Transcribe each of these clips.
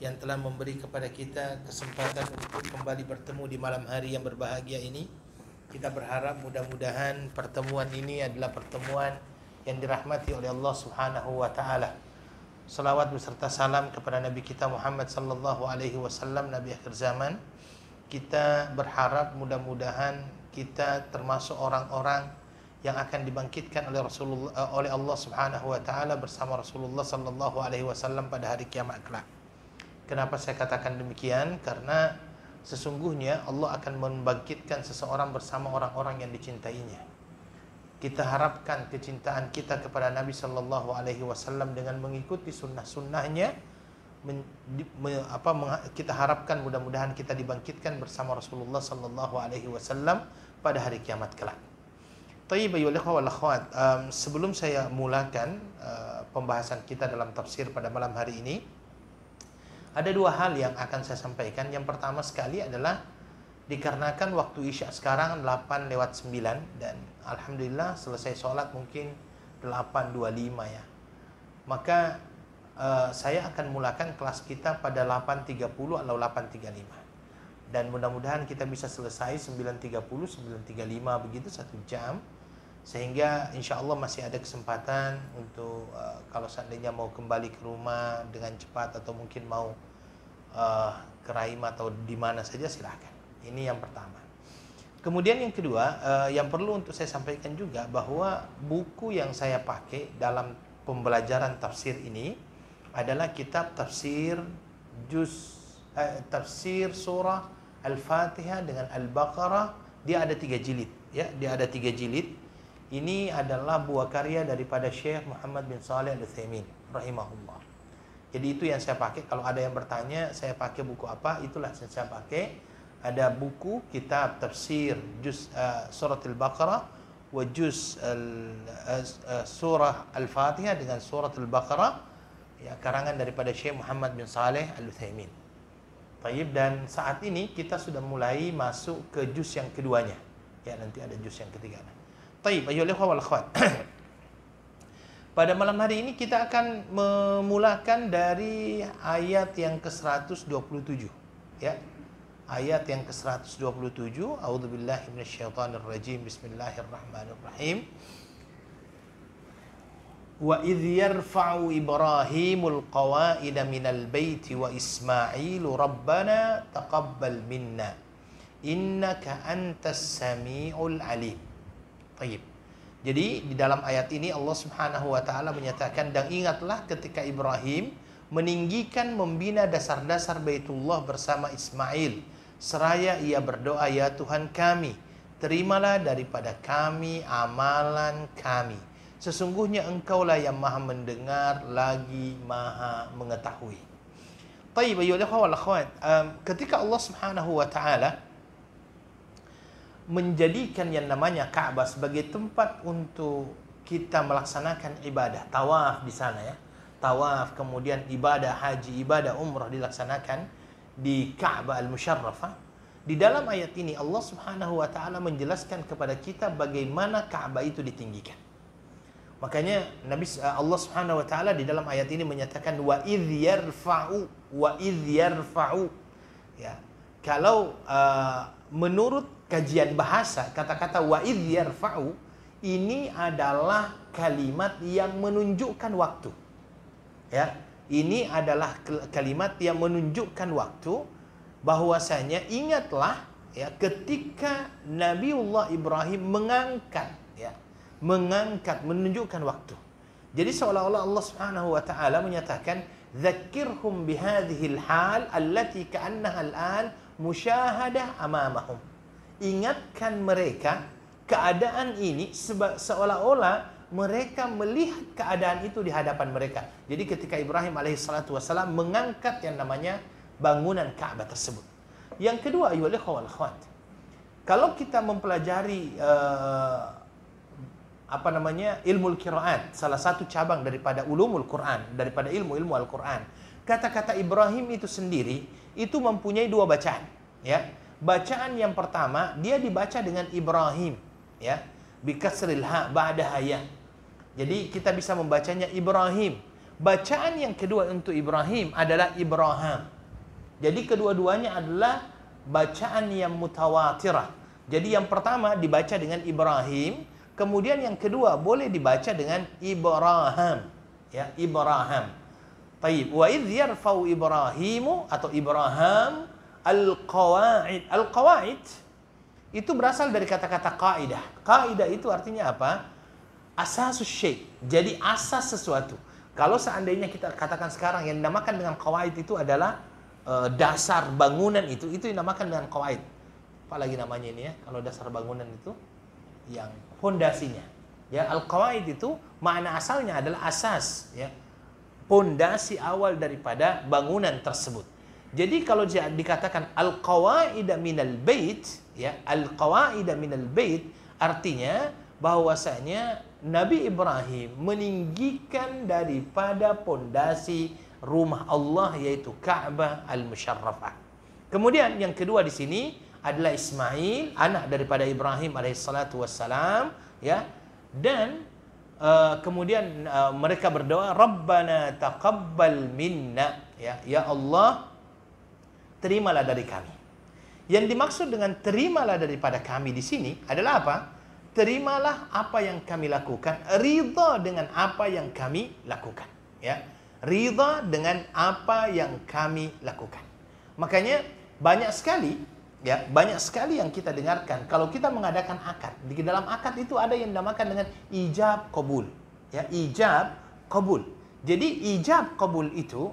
yang telah memberi kepada kita kesempatan untuk kembali bertemu di malam hari yang berbahagia ini. Kita berharap mudah-mudahan pertemuan ini adalah pertemuan yang dirahmati oleh Allah Subhanahu wa taala. Salawat beserta salam kepada Nabi kita Muhammad sallallahu alaihi wasallam nabi akhir zaman. Kita berharap mudah-mudahan kita termasuk orang-orang yang akan dibangkitkan oleh Rasulullah eh, oleh Allah Subhanahu wa taala bersama Rasulullah sallallahu alaihi wasallam pada hari kiamat kelak. Kenapa saya katakan demikian? Karena sesungguhnya Allah akan membangkitkan seseorang bersama orang-orang yang dicintainya. Kita harapkan kecintaan kita kepada Nabi Sallallahu Alaihi Wasallam dengan mengikuti sunnah-sunnahnya. kita harapkan mudah-mudahan kita dibangkitkan bersama Rasulullah Sallallahu Alaihi Wasallam pada hari kiamat kelak. Taib ayol wal akhwat. Um, sebelum saya mulakan uh, pembahasan kita dalam tafsir pada malam hari ini. Ada dua hal yang akan saya sampaikan. Yang pertama sekali adalah dikarenakan waktu Isya sekarang 8 lewat 9 dan Alhamdulillah selesai sholat mungkin 8.25 ya. Maka uh, saya akan mulakan kelas kita pada 8.30 atau 8.35. Dan mudah-mudahan kita bisa selesai 9.30, 9.35 begitu satu jam sehingga insya Allah masih ada kesempatan untuk uh, kalau seandainya mau kembali ke rumah dengan cepat atau mungkin mau uh, ke Rahim atau di mana saja silahkan ini yang pertama kemudian yang kedua uh, yang perlu untuk saya sampaikan juga bahwa buku yang saya pakai dalam pembelajaran tafsir ini adalah kitab tafsir juz uh, tafsir surah Al-Fatihah dengan Al-Baqarah dia ada tiga jilid ya dia ada tiga jilid ini adalah buah karya daripada Syekh Muhammad bin Saleh Al-Utsaimin rahimahullah. Jadi itu yang saya pakai kalau ada yang bertanya saya pakai buku apa itulah yang saya pakai. Ada buku kitab tafsir juz uh, surat Al-Baqarah wa al, uh, eh, eh, surah Al-Fatihah dengan surat Al-Baqarah ya karangan daripada Syekh Muhammad bin Saleh Al-Utsaimin. Taib dan saat ini kita sudah mulai masuk ke juz yang keduanya. Ya nanti ada juz yang ketiga. Taib, ayuhal ikhwah wal khawat. Pada malam hari ini kita akan memulakan dari ayat yang ke-127. Ya. Ayat yang ke-127, A'udzubillahi minasyaitonirrajim. Bismillahirrahmanirrahim. Wa idh yarfa'u Ibrahimul qawa'ida minal bayti wa Ismailu rabbana taqabbal minna innaka antas samiul alim. Taib. Jadi di dalam ayat ini Allah Subhanahu wa taala menyatakan dan ingatlah ketika Ibrahim meninggikan membina dasar-dasar Baitullah bersama Ismail seraya ia berdoa ya Tuhan kami terimalah daripada kami amalan kami sesungguhnya engkaulah yang maha mendengar lagi maha mengetahui. Tayyib ayyuhal ketika Allah Subhanahu wa taala menjadikan yang namanya Ka'bah sebagai tempat untuk kita melaksanakan ibadah tawaf di sana ya tawaf kemudian ibadah haji ibadah umrah dilaksanakan di Ka'bah al-Musharrafah di dalam ayat ini Allah Subhanahu wa taala menjelaskan kepada kita bagaimana Ka'bah itu ditinggikan. Makanya Nabi eh, Allah Subhanahu wa taala di dalam ayat ini menyatakan wa idh yarfa'u wa idh yarfa'u ya. Kalau uh, menurut kajian bahasa kata-kata wa yarfa'u ini adalah kalimat yang menunjukkan waktu ya ini adalah kalimat yang menunjukkan waktu bahwasanya ingatlah ya ketika Nabiullah Ibrahim mengangkat ya mengangkat menunjukkan waktu jadi seolah-olah Allah Subhanahu wa taala menyatakan dzakirhum bihadhil hal allati ka'annaha al-an mushahadah amamahum ingatkan mereka keadaan ini seolah-olah mereka melihat keadaan itu di hadapan mereka. Jadi ketika Ibrahim alaihissalatu wasallam mengangkat yang namanya bangunan Ka'bah tersebut. Yang kedua, Kalau kita mempelajari uh, apa namanya ilmu Al-Qur'an, salah satu cabang daripada ulumul Qur'an, daripada ilmu-ilmu Al-Qur'an. Kata-kata Ibrahim itu sendiri itu mempunyai dua bacaan, ya bacaan yang pertama dia dibaca dengan Ibrahim ya bikasril ha ba'da ya. Jadi kita bisa membacanya Ibrahim. Bacaan yang kedua untuk Ibrahim adalah Ibrahim. Jadi kedua-duanya adalah bacaan yang mutawatirah. Jadi yang pertama dibaca dengan Ibrahim, kemudian yang kedua boleh dibaca dengan Ibrahim. Ya, Ibrahim. Taib. Wa idh yarfau Ibrahimu atau Ibrahim Al-Qawaid. Al-Qawaid itu berasal dari kata-kata kaidah. Kaidah itu artinya apa? Asas syai. Jadi asas sesuatu. Kalau seandainya kita katakan sekarang yang dinamakan dengan kawaid itu adalah e, dasar bangunan itu, itu dinamakan dengan kawaid. Apalagi namanya ini ya, kalau dasar bangunan itu yang fondasinya. Ya, al-kawaid itu makna asalnya adalah asas, ya. Pondasi awal daripada bangunan tersebut. Jadi kalau dia dikatakan al min al bait, ya, al min al bait artinya bahwasanya Nabi Ibrahim meninggikan daripada pondasi rumah Allah yaitu Ka'bah al-Musharrafah. Kemudian yang kedua di sini adalah Ismail, anak daripada Ibrahim alaihi wassalam, ya. Dan uh, kemudian uh, mereka berdoa, "Rabbana taqabbal minna," ya, ya Allah, terimalah dari kami. Yang dimaksud dengan terimalah daripada kami di sini adalah apa? Terimalah apa yang kami lakukan, ridha dengan apa yang kami lakukan, ya. Ridha dengan apa yang kami lakukan. Makanya banyak sekali ya, banyak sekali yang kita dengarkan kalau kita mengadakan akad. Di dalam akad itu ada yang dinamakan dengan ijab kabul, ya, ijab kabul. Jadi ijab kabul itu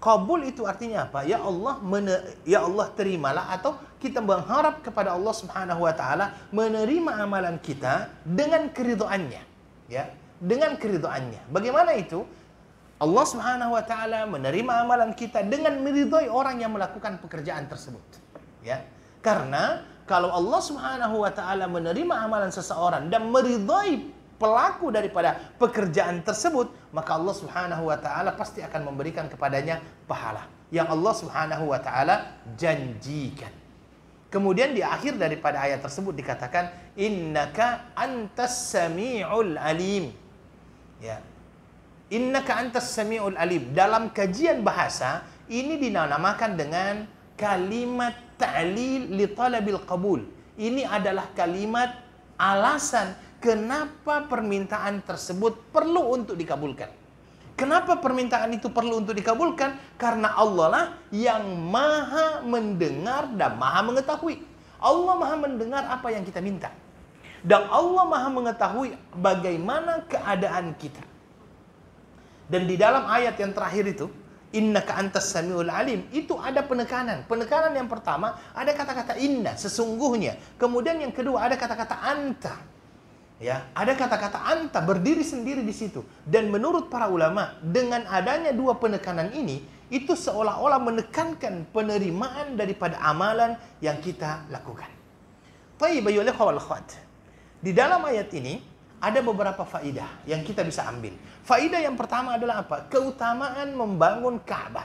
Kabul itu artinya apa? Ya Allah mena, ya Allah terimalah atau kita mengharap kepada Allah Subhanahu wa taala menerima amalan kita dengan keridhaannya. Ya, dengan keridhaannya. Bagaimana itu? Allah Subhanahu wa taala menerima amalan kita dengan meridhai orang yang melakukan pekerjaan tersebut. Ya. Karena kalau Allah Subhanahu wa taala menerima amalan seseorang dan meridhai pelaku daripada pekerjaan tersebut, maka Allah Subhanahu wa taala pasti akan memberikan kepadanya pahala yang Allah Subhanahu wa taala janjikan. Kemudian di akhir daripada ayat tersebut dikatakan innaka antas samiul alim. Ya. Innaka antas samiul alim. Dalam kajian bahasa ini dinamakan dengan kalimat ta'lil li talabil qabul. Ini adalah kalimat alasan kenapa permintaan tersebut perlu untuk dikabulkan. Kenapa permintaan itu perlu untuk dikabulkan? Karena Allah lah yang maha mendengar dan maha mengetahui. Allah maha mendengar apa yang kita minta. Dan Allah maha mengetahui bagaimana keadaan kita. Dan di dalam ayat yang terakhir itu, Inna ka antas samiul alim itu ada penekanan penekanan yang pertama ada kata-kata inna sesungguhnya kemudian yang kedua ada kata-kata anta Ya, ada kata-kata anta berdiri sendiri di situ. Dan menurut para ulama, dengan adanya dua penekanan ini, itu seolah-olah menekankan penerimaan daripada amalan yang kita lakukan. Di dalam ayat ini ada beberapa faidah yang kita bisa ambil. Faidah yang pertama adalah apa? Keutamaan membangun Ka'bah.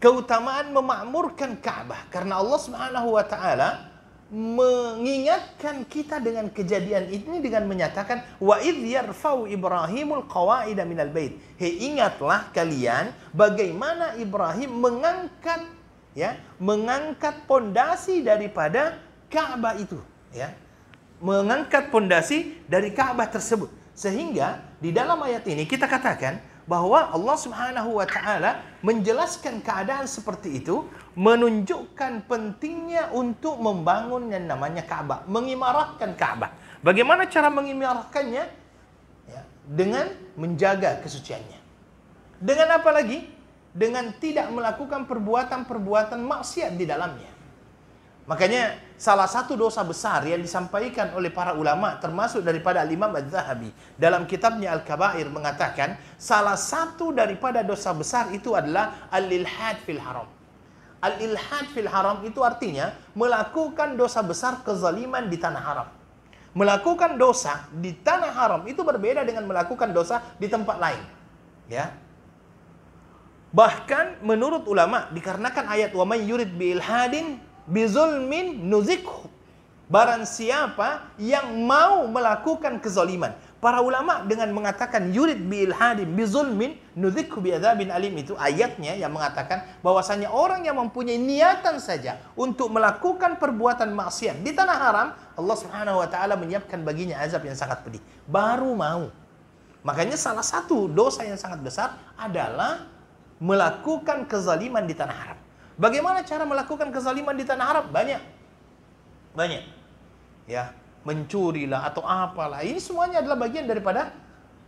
Keutamaan memakmurkan Ka'bah karena Allah Subhanahu wa taala mengingatkan kita dengan kejadian ini dengan menyatakan wa idh yarfau Ibrahimul qawaida minal bait. Hei ingatlah kalian bagaimana Ibrahim mengangkat ya, mengangkat pondasi daripada Ka'bah itu, ya. Mengangkat pondasi dari Ka'bah tersebut. Sehingga di dalam ayat ini kita katakan bahwa Allah Subhanahu wa taala menjelaskan keadaan seperti itu menunjukkan pentingnya untuk membangun yang namanya Ka'bah, mengimarahkan Ka'bah. Bagaimana cara mengimarahkannya? Ya, dengan menjaga kesuciannya. Dengan apa lagi? Dengan tidak melakukan perbuatan-perbuatan maksiat di dalamnya. Makanya salah satu dosa besar yang disampaikan oleh para ulama termasuk daripada Imam Az-Zahabi dalam kitabnya Al-Kabair mengatakan salah satu daripada dosa besar itu adalah al-ilhad fil haram Al-ilhad fil haram itu artinya melakukan dosa besar kezaliman di tanah haram. Melakukan dosa di tanah haram itu berbeda dengan melakukan dosa di tempat lain. Ya. Bahkan menurut ulama dikarenakan ayat wa may yurid bi ilhadin bi zulmin nuzikhu. Barang siapa yang mau melakukan kezaliman, Para ulama dengan mengatakan yurid bi ilhadim bi zulmin nudzikhu bi adzabin alim itu ayatnya yang mengatakan bahwasanya orang yang mempunyai niatan saja untuk melakukan perbuatan maksiat di tanah haram, Allah Subhanahu wa taala menyiapkan baginya azab yang sangat pedih. Baru mau. Makanya salah satu dosa yang sangat besar adalah melakukan kezaliman di tanah haram. Bagaimana cara melakukan kezaliman di tanah haram? Banyak. Banyak. Ya, mencurilah atau apalah. Ini semuanya adalah bagian daripada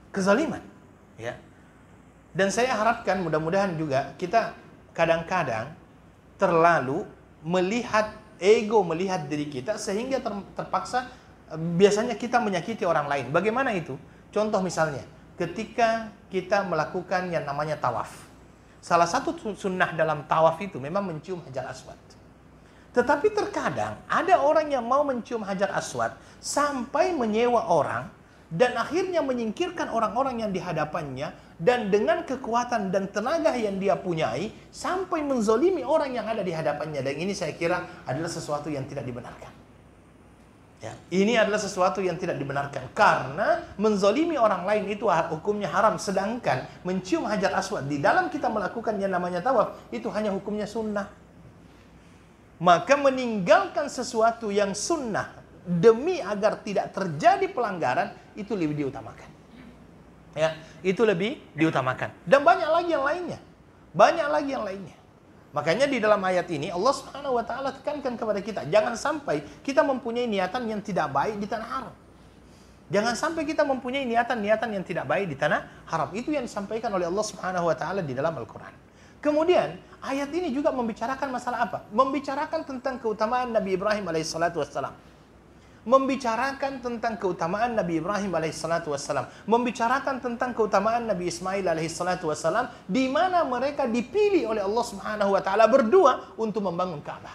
kezaliman. Ya. Dan saya harapkan mudah-mudahan juga kita kadang-kadang terlalu melihat ego melihat diri kita sehingga terpaksa eh, biasanya kita menyakiti orang lain. Bagaimana itu? Contoh misalnya, ketika kita melakukan yang namanya tawaf. Salah satu sunnah dalam tawaf itu memang mencium hajar aswad. Tetapi terkadang ada orang yang mau mencium hajar aswad sampai menyewa orang dan akhirnya menyingkirkan orang-orang yang dihadapannya dan dengan kekuatan dan tenaga yang dia punyai sampai menzolimi orang yang ada di hadapannya dan ini saya kira adalah sesuatu yang tidak dibenarkan. Ya, ini adalah sesuatu yang tidak dibenarkan karena menzolimi orang lain itu hukumnya haram sedangkan mencium hajar aswad di dalam kita melakukan yang namanya tawaf itu hanya hukumnya sunnah. Maka meninggalkan sesuatu yang sunnah demi agar tidak terjadi pelanggaran itu lebih diutamakan. Ya, itu lebih diutamakan. Dan banyak lagi yang lainnya. Banyak lagi yang lainnya. Makanya di dalam ayat ini Allah Subhanahu wa taala tekankan kepada kita, jangan sampai kita mempunyai niatan yang tidak baik di tanah haram. Jangan sampai kita mempunyai niatan-niatan yang tidak baik di tanah haram. Itu yang disampaikan oleh Allah Subhanahu wa taala di dalam Al-Qur'an. Kemudian ayat ini juga membicarakan masalah apa? Membicarakan tentang keutamaan Nabi Ibrahim alaihissalatu wassalam. Membicarakan tentang keutamaan Nabi Ibrahim alaihissalatu wassalam. Membicarakan tentang keutamaan Nabi Ismail alaihissalatu wassalam. Di mana mereka dipilih oleh Allah subhanahu wa ta'ala berdua untuk membangun Ka'bah.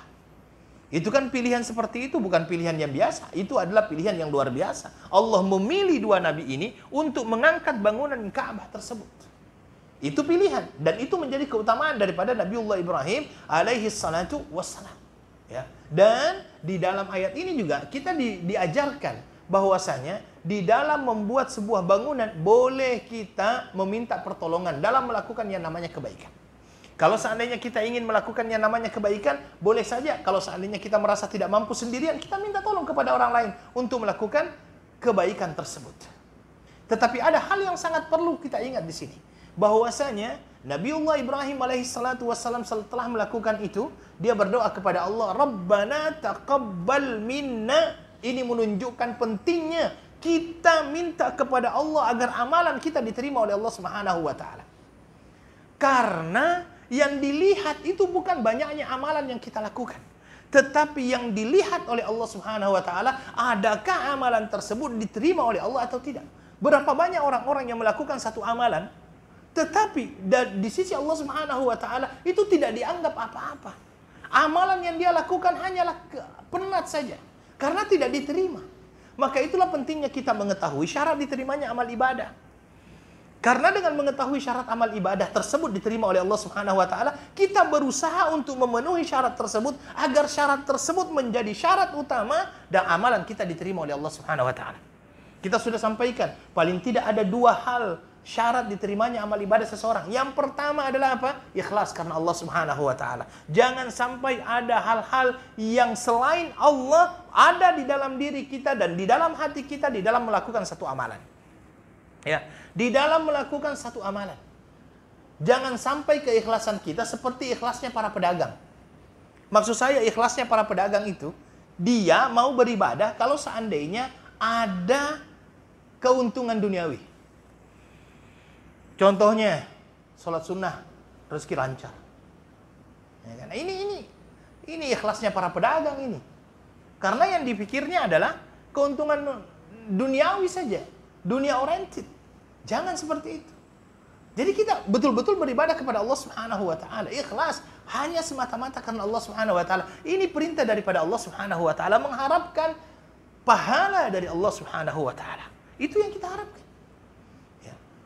Itu kan pilihan seperti itu bukan pilihan yang biasa. Itu adalah pilihan yang luar biasa. Allah memilih dua nabi ini untuk mengangkat bangunan Ka'bah tersebut. Itu pilihan dan itu menjadi keutamaan daripada Nabiullah Ibrahim alaihi salatu wassalam. Ya. Dan di dalam ayat ini juga kita di, diajarkan bahwasanya di dalam membuat sebuah bangunan boleh kita meminta pertolongan dalam melakukan yang namanya kebaikan. Kalau seandainya kita ingin melakukan yang namanya kebaikan, boleh saja. Kalau seandainya kita merasa tidak mampu sendirian, kita minta tolong kepada orang lain untuk melakukan kebaikan tersebut. Tetapi ada hal yang sangat perlu kita ingat di sini bahwasanya Nabiullah Ibrahim alaihi salatu wasallam setelah melakukan itu, dia berdoa kepada Allah, "Rabbana taqabbal minna." Ini menunjukkan pentingnya kita minta kepada Allah agar amalan kita diterima oleh Allah Subhanahu wa taala. Karena yang dilihat itu bukan banyaknya amalan yang kita lakukan, tetapi yang dilihat oleh Allah Subhanahu wa taala, adakah amalan tersebut diterima oleh Allah atau tidak? Berapa banyak orang-orang yang melakukan satu amalan, tetapi di sisi Allah Subhanahu wa taala itu tidak dianggap apa-apa. Amalan yang dia lakukan hanyalah penat saja karena tidak diterima. Maka itulah pentingnya kita mengetahui syarat diterimanya amal ibadah. Karena dengan mengetahui syarat amal ibadah tersebut diterima oleh Allah Subhanahu wa taala, kita berusaha untuk memenuhi syarat tersebut agar syarat tersebut menjadi syarat utama dan amalan kita diterima oleh Allah Subhanahu wa taala. Kita sudah sampaikan, paling tidak ada dua hal syarat diterimanya amal ibadah seseorang. Yang pertama adalah apa? Ikhlas karena Allah Subhanahu wa taala. Jangan sampai ada hal-hal yang selain Allah ada di dalam diri kita dan di dalam hati kita di dalam melakukan satu amalan. Ya, di dalam melakukan satu amalan. Jangan sampai keikhlasan kita seperti ikhlasnya para pedagang. Maksud saya ikhlasnya para pedagang itu dia mau beribadah kalau seandainya ada keuntungan duniawi. Contohnya, sholat sunnah, rezeki lancar. Ya kan? Ini ini ini ikhlasnya para pedagang ini. Karena yang dipikirnya adalah keuntungan duniawi saja, dunia oriented. Jangan seperti itu. Jadi kita betul-betul beribadah kepada Allah Subhanahu wa taala ikhlas hanya semata-mata karena Allah Subhanahu wa taala. Ini perintah daripada Allah Subhanahu wa taala mengharapkan pahala dari Allah Subhanahu wa taala. Itu yang kita harapkan.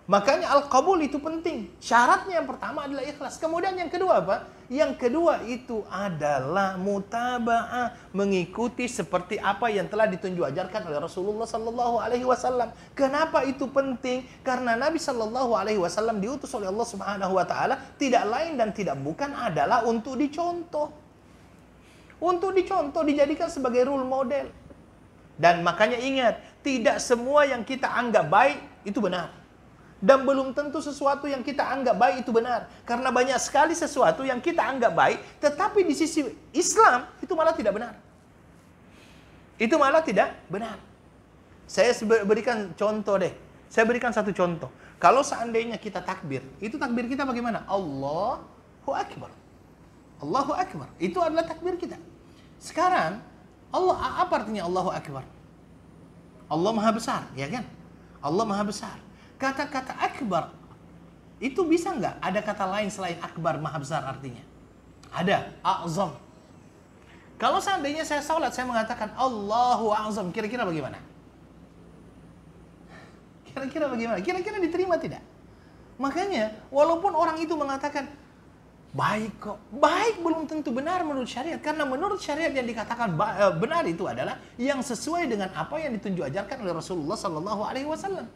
Makanya al-qabul itu penting. Syaratnya yang pertama adalah ikhlas. Kemudian yang kedua apa? Yang kedua itu adalah mutaba'ah, mengikuti seperti apa yang telah ditunjuk ajarkan oleh Rasulullah sallallahu alaihi wasallam. Kenapa itu penting? Karena Nabi sallallahu alaihi wasallam diutus oleh Allah Subhanahu wa taala tidak lain dan tidak bukan adalah untuk dicontoh. Untuk dicontoh dijadikan sebagai role model. Dan makanya ingat, tidak semua yang kita anggap baik itu benar. Dan belum tentu sesuatu yang kita anggap baik itu benar. Karena banyak sekali sesuatu yang kita anggap baik, tetapi di sisi Islam itu malah tidak benar. Itu malah tidak benar. Saya berikan contoh deh. Saya berikan satu contoh. Kalau seandainya kita takbir, itu takbir kita bagaimana? Allahu Akbar. Allahu Akbar. Itu adalah takbir kita. Sekarang, Allah apa artinya Allahu Akbar? Allah Maha Besar, ya kan? Allah Maha Besar kata-kata akbar itu bisa nggak ada kata lain selain akbar maha besar artinya? Ada, a'zam. Kalau seandainya saya sholat saya mengatakan Allahu a'zam, kira-kira bagaimana? Kira-kira bagaimana? Kira-kira diterima tidak? Makanya, walaupun orang itu mengatakan, baik kok, baik belum tentu benar menurut syariat. Karena menurut syariat yang dikatakan eh, benar itu adalah yang sesuai dengan apa yang ditunjuk ajarkan oleh Rasulullah Sallallahu Alaihi Wasallam.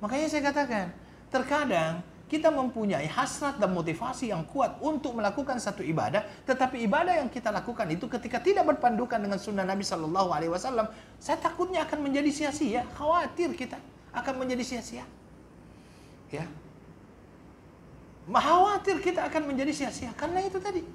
Makanya saya katakan, terkadang kita mempunyai hasrat dan motivasi yang kuat untuk melakukan satu ibadah, tetapi ibadah yang kita lakukan itu ketika tidak berpandukan dengan sunnah Nabi Shallallahu Alaihi Wasallam, saya takutnya akan menjadi sia-sia, khawatir kita akan menjadi sia-sia. Ya, khawatir kita akan menjadi sia-sia karena itu tadi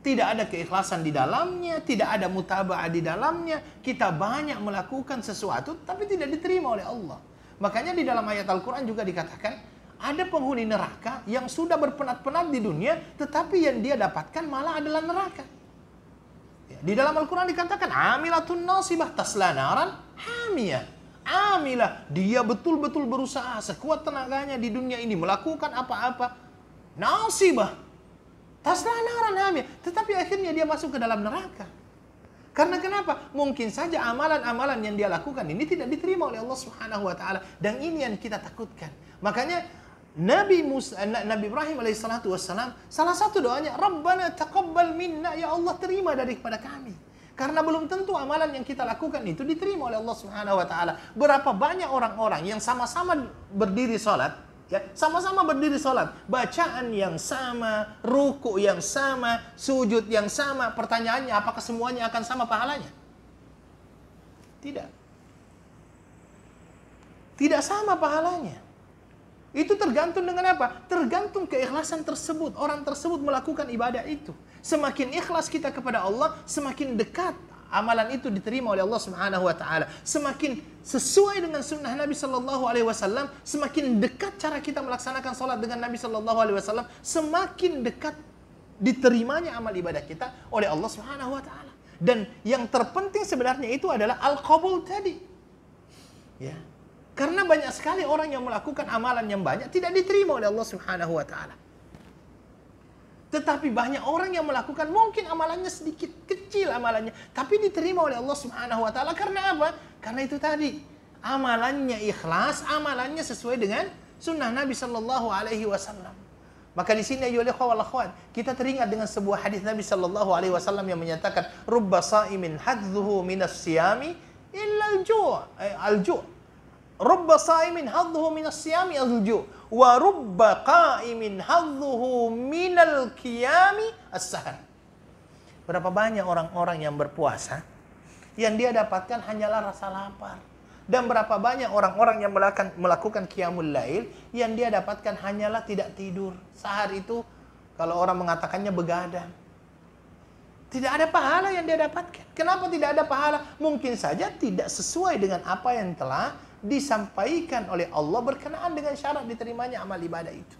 tidak ada keikhlasan di dalamnya, tidak ada mutaba'ah di dalamnya. Kita banyak melakukan sesuatu tapi tidak diterima oleh Allah. Makanya di dalam ayat Al-Qur'an juga dikatakan ada penghuni neraka yang sudah berpenat-penat di dunia tetapi yang dia dapatkan malah adalah neraka. Ya, di dalam Al-Qur'an dikatakan amilatun nasibah tasla naran hamiyah. Amilah dia betul-betul berusaha sekuat tenaganya di dunia ini melakukan apa-apa nasibah Taslah naran hamil, Tetapi akhirnya dia masuk ke dalam neraka. Karena kenapa? Mungkin saja amalan-amalan yang dia lakukan ini tidak diterima oleh Allah Subhanahu wa taala dan ini yang kita takutkan. Makanya Nabi Musa, eh, Nabi Ibrahim alaihissalatu wassalam salah satu doanya Rabbana taqabbal minna ya Allah terima daripada kami. Karena belum tentu amalan yang kita lakukan itu diterima oleh Allah Subhanahu wa taala. Berapa banyak orang-orang yang sama-sama berdiri salat ya sama-sama berdiri sholat bacaan yang sama ruku yang sama sujud yang sama pertanyaannya apakah semuanya akan sama pahalanya tidak tidak sama pahalanya itu tergantung dengan apa? Tergantung keikhlasan tersebut. Orang tersebut melakukan ibadah itu. Semakin ikhlas kita kepada Allah, semakin dekat amalan itu diterima oleh Allah Subhanahu wa taala. Semakin sesuai dengan sunnah Nabi saw alaihi wasallam, semakin dekat cara kita melaksanakan salat dengan Nabi saw alaihi wasallam, semakin dekat diterimanya amal ibadah kita oleh Allah Subhanahu wa taala. Dan yang terpenting sebenarnya itu adalah al-qabul tadi. Ya. Karena banyak sekali orang yang melakukan amalan yang banyak tidak diterima oleh Allah Subhanahu wa taala. Tetapi banyak orang yang melakukan mungkin amalannya sedikit kecil amalannya, tapi diterima oleh Allah Subhanahu wa taala karena apa? Karena itu tadi. Amalannya ikhlas, amalannya sesuai dengan sunnah Nabi sallallahu alaihi wasallam. Maka di sini ayo lihat wal akhwan, kita teringat dengan sebuah hadis Nabi sallallahu alaihi wasallam yang menyatakan rubba saimin hadzuhu min siyami illa eh, al-ju' al-ju' Rubba sa'imin min minas siyami al-ju. Wa rubba qa'imin min minal qiyami as-sahar. Berapa banyak orang-orang yang berpuasa yang dia dapatkan hanyalah rasa lapar. Dan berapa banyak orang-orang yang melakukan, melakukan qiyamul lail yang dia dapatkan hanyalah tidak tidur. Sahar itu kalau orang mengatakannya begadang. Tidak ada pahala yang dia dapatkan. Kenapa tidak ada pahala? Mungkin saja tidak sesuai dengan apa yang telah disampaikan oleh Allah berkenaan dengan syarat diterimanya amal ibadah itu.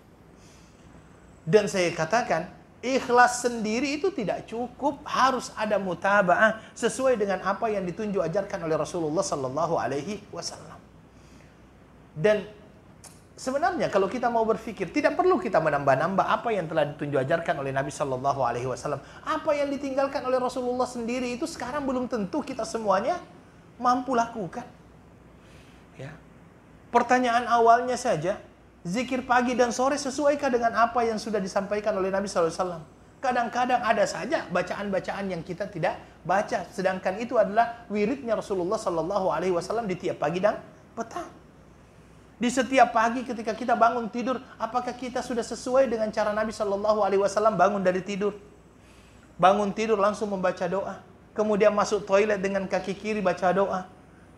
Dan saya katakan, ikhlas sendiri itu tidak cukup, harus ada mutabaah sesuai dengan apa yang ditunjuk ajarkan oleh Rasulullah sallallahu alaihi wasallam. Dan sebenarnya kalau kita mau berpikir tidak perlu kita menambah-nambah apa yang telah ditunjuk ajarkan oleh Nabi Sallallahu Alaihi Wasallam apa yang ditinggalkan oleh Rasulullah sendiri itu sekarang belum tentu kita semuanya mampu lakukan Pertanyaan awalnya saja, zikir pagi dan sore sesuaikah dengan apa yang sudah disampaikan oleh Nabi SAW? Kadang-kadang ada saja bacaan-bacaan yang kita tidak baca, sedangkan itu adalah wiridnya Rasulullah Shallallahu Alaihi Wasallam di tiap pagi dan petang. Di setiap pagi ketika kita bangun tidur, apakah kita sudah sesuai dengan cara Nabi Shallallahu Alaihi Wasallam bangun dari tidur? Bangun tidur langsung membaca doa, kemudian masuk toilet dengan kaki kiri baca doa,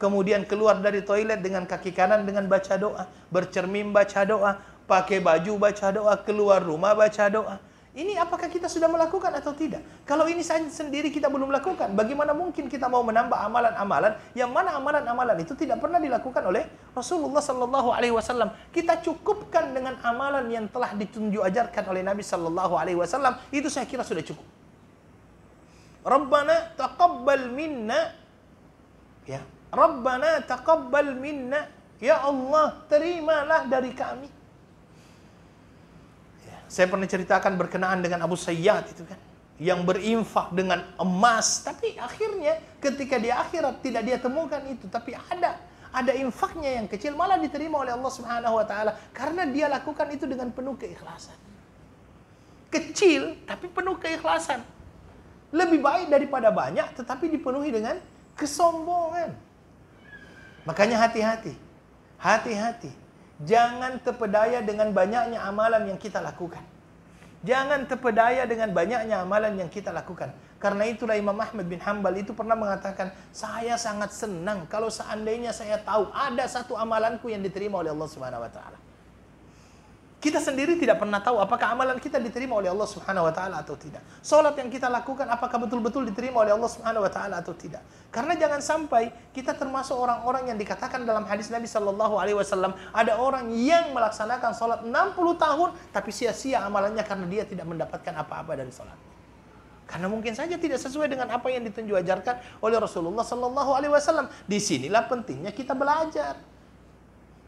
kemudian keluar dari toilet dengan kaki kanan dengan baca doa, bercermin baca doa, pakai baju baca doa, keluar rumah baca doa. Ini apakah kita sudah melakukan atau tidak? Kalau ini sendiri kita belum lakukan, bagaimana mungkin kita mau menambah amalan-amalan yang mana amalan-amalan itu tidak pernah dilakukan oleh Rasulullah Sallallahu Alaihi Wasallam? Kita cukupkan dengan amalan yang telah ditunjuk ajarkan oleh Nabi Sallallahu Alaihi Wasallam. Itu saya kira sudah cukup. Rabbana taqabbal minna ya Rabbana taqabbal minna. Ya Allah, terimalah dari kami. Ya, saya pernah ceritakan berkenaan dengan Abu Sayyad itu kan. Yang berinfak dengan emas. Tapi akhirnya ketika di akhirat tidak dia temukan itu. Tapi ada. Ada infaknya yang kecil malah diterima oleh Allah Subhanahu wa taala karena dia lakukan itu dengan penuh keikhlasan. Kecil tapi penuh keikhlasan. Lebih baik daripada banyak tetapi dipenuhi dengan kesombongan. Makanya hati-hati. Hati-hati. Jangan terpedaya dengan banyaknya amalan yang kita lakukan. Jangan terpedaya dengan banyaknya amalan yang kita lakukan. Karena itulah Imam Ahmad bin Hambal itu pernah mengatakan, saya sangat senang kalau seandainya saya tahu ada satu amalanku yang diterima oleh Allah Subhanahu wa taala. Kita sendiri tidak pernah tahu apakah amalan kita diterima oleh Allah Subhanahu wa taala atau tidak. Salat yang kita lakukan apakah betul-betul diterima oleh Allah Subhanahu wa taala atau tidak. Karena jangan sampai kita termasuk orang-orang yang dikatakan dalam hadis Nabi Shallallahu alaihi wasallam ada orang yang melaksanakan salat 60 tahun tapi sia-sia amalannya karena dia tidak mendapatkan apa-apa dari salat. Karena mungkin saja tidak sesuai dengan apa yang ditunjuk ajarkan oleh Rasulullah Shallallahu alaihi wasallam. Disinilah pentingnya kita belajar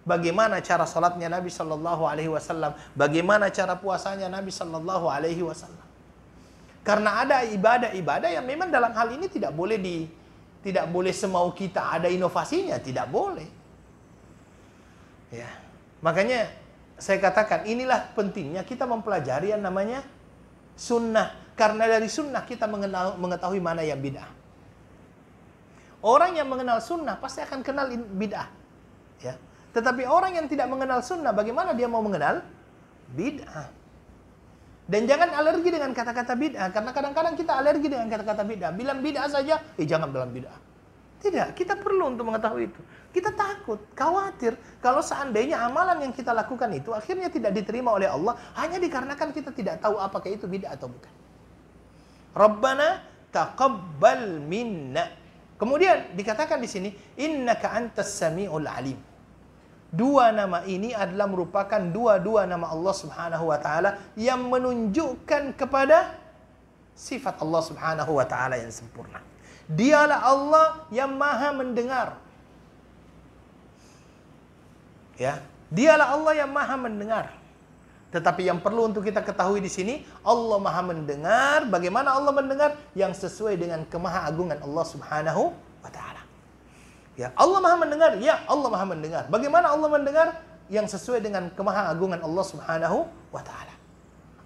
bagaimana cara salatnya Nabi Shallallahu Alaihi Wasallam, bagaimana cara puasanya Nabi Shallallahu Alaihi Wasallam. Karena ada ibadah-ibadah yang memang dalam hal ini tidak boleh di tidak boleh semau kita ada inovasinya, tidak boleh. Ya. Makanya saya katakan inilah pentingnya kita mempelajari yang namanya sunnah karena dari sunnah kita mengenal mengetahui mana yang bid'ah. Orang yang mengenal sunnah pasti akan kenal bid'ah. Ya. Tetapi orang yang tidak mengenal sunnah, bagaimana dia mau mengenal? Bid'ah. Dan jangan alergi dengan kata-kata bid'ah, karena kadang-kadang kita alergi dengan kata-kata bid'ah. Bilang bid'ah saja, eh jangan bilang bid'ah. Tidak, kita perlu untuk mengetahui itu. Kita takut, khawatir kalau seandainya amalan yang kita lakukan itu akhirnya tidak diterima oleh Allah hanya dikarenakan kita tidak tahu apakah itu bid'ah atau bukan. Rabbana taqabbal minna. Kemudian dikatakan di sini innaka antas samiul alim dua nama ini adalah merupakan dua-dua nama Allah Subhanahu wa taala yang menunjukkan kepada sifat Allah Subhanahu wa taala yang sempurna. Dialah Allah yang Maha mendengar. Ya, dialah Allah yang Maha mendengar. Tetapi yang perlu untuk kita ketahui di sini, Allah Maha mendengar. Bagaimana Allah mendengar? Yang sesuai dengan kemahaagungan Allah Subhanahu wa taala. Ya, Allah Maha mendengar. Ya, Allah Maha mendengar. Bagaimana Allah mendengar? Yang sesuai dengan kemahagungan Allah Subhanahu wa taala.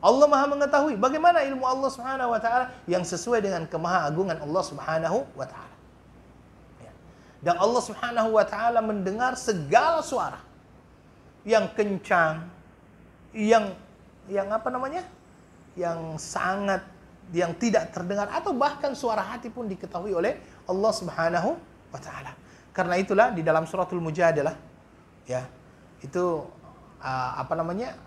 Allah Maha mengetahui bagaimana ilmu Allah Subhanahu wa taala yang sesuai dengan kemahagungan Allah Subhanahu wa taala. Ya. Dan Allah Subhanahu wa taala mendengar segala suara yang kencang, yang yang apa namanya? yang sangat yang tidak terdengar atau bahkan suara hati pun diketahui oleh Allah Subhanahu wa taala. Karena itulah di dalam suratul Mujadalah ya. Itu uh, apa namanya?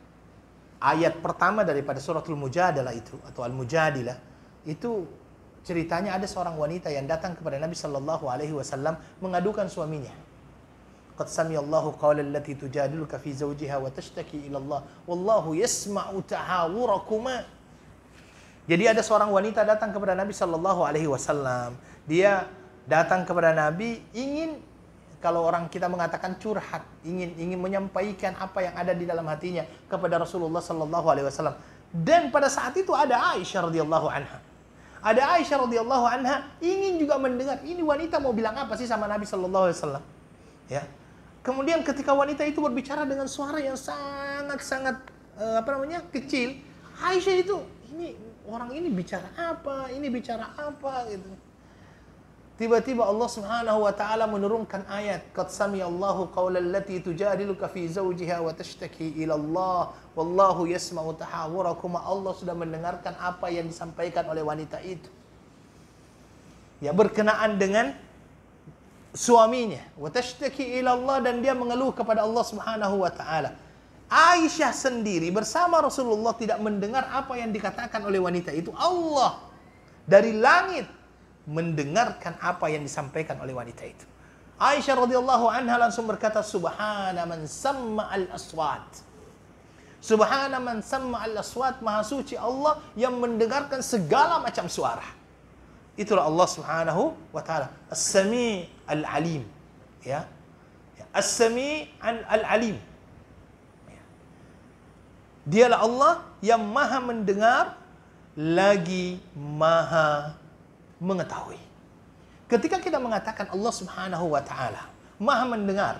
ayat pertama daripada suratul Mujadalah itu atau Al-Mujadilah itu ceritanya ada seorang wanita yang datang kepada Nabi Shallallahu alaihi wasallam mengadukan suaminya. Qad samiallahu qawla allati tujadiluka fi zawjiha wa tashtaki ila Allah wallahu yasma'u tahawurakuma. Jadi ada seorang wanita datang kepada Nabi Shallallahu alaihi wasallam. Dia datang kepada Nabi ingin kalau orang kita mengatakan curhat, ingin ingin menyampaikan apa yang ada di dalam hatinya kepada Rasulullah Sallallahu Alaihi Wasallam. Dan pada saat itu ada Aisyah radhiyallahu anha. Ada Aisyah radhiyallahu anha ingin juga mendengar ini wanita mau bilang apa sih sama Nabi Sallallahu Alaihi Wasallam. Ya. Kemudian ketika wanita itu berbicara dengan suara yang sangat-sangat eh, apa namanya kecil, Aisyah itu ini orang ini bicara apa, ini bicara apa gitu Tiba-tiba Allah Subhanahu wa taala menurunkan ayat qad Allahu qaulal lati tujadiluka fi zawjiha wa tashtaki ila Allah wallahu yasma'u tahawurakum. Allah sudah mendengarkan apa yang disampaikan oleh wanita itu. Ya berkenaan dengan suaminya wa tashtaki ila Allah dan dia mengeluh kepada Allah Subhanahu wa taala. Aisyah sendiri bersama Rasulullah tidak mendengar apa yang dikatakan oleh wanita itu. Allah dari langit mendengarkan apa yang disampaikan oleh wanita itu. Aisyah radhiyallahu anha langsung berkata subhana man samma al aswat. Subhana man samma al aswat maha suci Allah yang mendengarkan segala macam suara. Itulah Allah Subhanahu wa taala. As-Sami al-Alim. Ya. ya As-Sami al-Alim. Dialah Allah yang maha mendengar lagi maha mengetahui. Ketika kita mengatakan Allah Subhanahu wa taala Maha mendengar,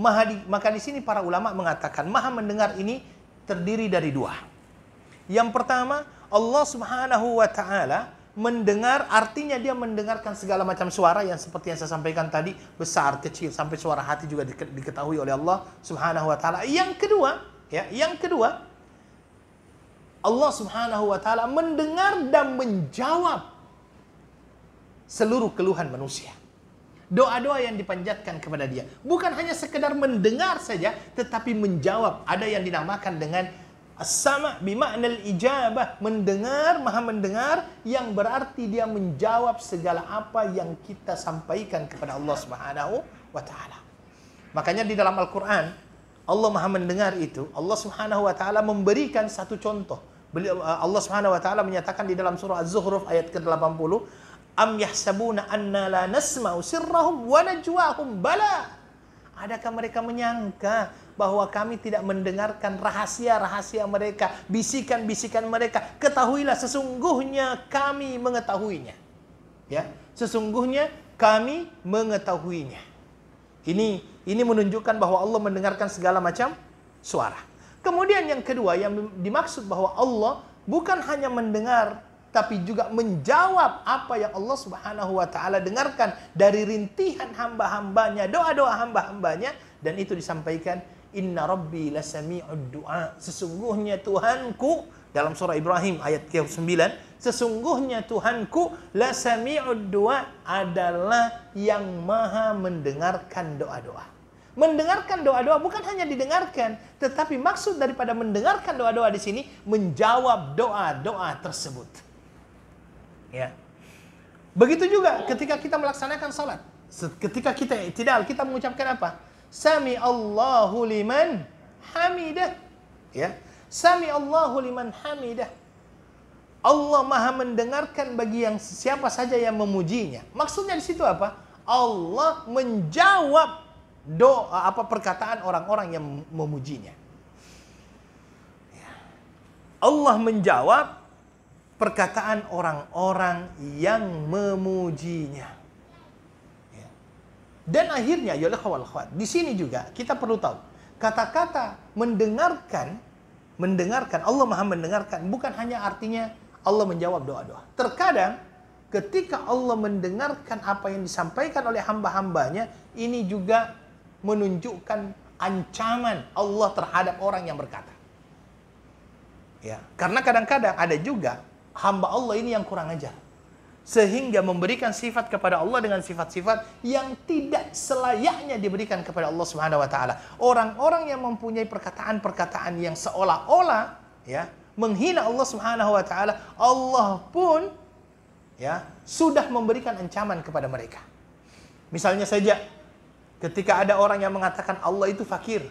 Maha di, maka di sini para ulama mengatakan Maha mendengar ini terdiri dari dua. Yang pertama, Allah Subhanahu wa taala mendengar artinya dia mendengarkan segala macam suara yang seperti yang saya sampaikan tadi besar kecil sampai suara hati juga diketahui oleh Allah Subhanahu wa taala. Yang kedua, ya, yang kedua Allah Subhanahu wa taala mendengar dan menjawab seluruh keluhan manusia. Doa-doa yang dipanjatkan kepada dia. Bukan hanya sekedar mendengar saja, tetapi menjawab. Ada yang dinamakan dengan sama bima'nal ijabah. Mendengar, maha mendengar. Yang berarti dia menjawab segala apa yang kita sampaikan kepada Allah subhanahu wa ta'ala. Makanya di dalam Al-Quran, Allah maha mendengar itu. Allah subhanahu wa ta'ala memberikan satu contoh. Allah subhanahu wa ta'ala menyatakan di dalam surah Az-Zuhruf ayat ke-80. Am yahsabuna anna la nasma'u sirrahum wa najwahum bala. Adakah mereka menyangka bahwa kami tidak mendengarkan rahasia-rahasia mereka, bisikan-bisikan mereka? Ketahuilah sesungguhnya kami mengetahuinya. Ya, sesungguhnya kami mengetahuinya. Ini ini menunjukkan bahwa Allah mendengarkan segala macam suara. Kemudian yang kedua yang dimaksud bahwa Allah bukan hanya mendengar tapi juga menjawab apa yang Allah Subhanahu wa taala dengarkan dari rintihan hamba-hambanya, doa-doa hamba-hambanya dan itu disampaikan inna rabbi lasami'ud du'a. Sesungguhnya Tuhanku dalam surah Ibrahim ayat ke-9, sesungguhnya Tuhanku lasami'ud du'a adalah yang maha mendengarkan doa-doa mendengarkan doa-doa bukan hanya didengarkan, tetapi maksud daripada mendengarkan doa-doa di sini menjawab doa-doa tersebut. Ya. Begitu juga ketika kita melaksanakan salat. Ketika kita tidak kita mengucapkan apa? Sami Allahu liman hamidah. Ya. Sami Allahu liman hamidah. Allah Maha mendengarkan bagi yang siapa saja yang memujinya. Maksudnya di situ apa? Allah menjawab doa apa perkataan orang-orang yang memujinya. Ya. Allah menjawab perkataan orang-orang yang memujinya. Ya. Dan akhirnya, ya kawal di sini juga kita perlu tahu, kata-kata mendengarkan, mendengarkan, Allah maha mendengarkan, bukan hanya artinya Allah menjawab doa-doa. Terkadang, ketika Allah mendengarkan apa yang disampaikan oleh hamba-hambanya, ini juga menunjukkan ancaman Allah terhadap orang yang berkata. Ya, karena kadang-kadang ada juga hamba Allah ini yang kurang ajar. Sehingga memberikan sifat kepada Allah dengan sifat-sifat yang tidak selayaknya diberikan kepada Allah Subhanahu wa taala. Orang-orang yang mempunyai perkataan-perkataan yang seolah-olah ya menghina Allah Subhanahu wa taala, Allah pun ya sudah memberikan ancaman kepada mereka. Misalnya saja ketika ada orang yang mengatakan Allah itu fakir,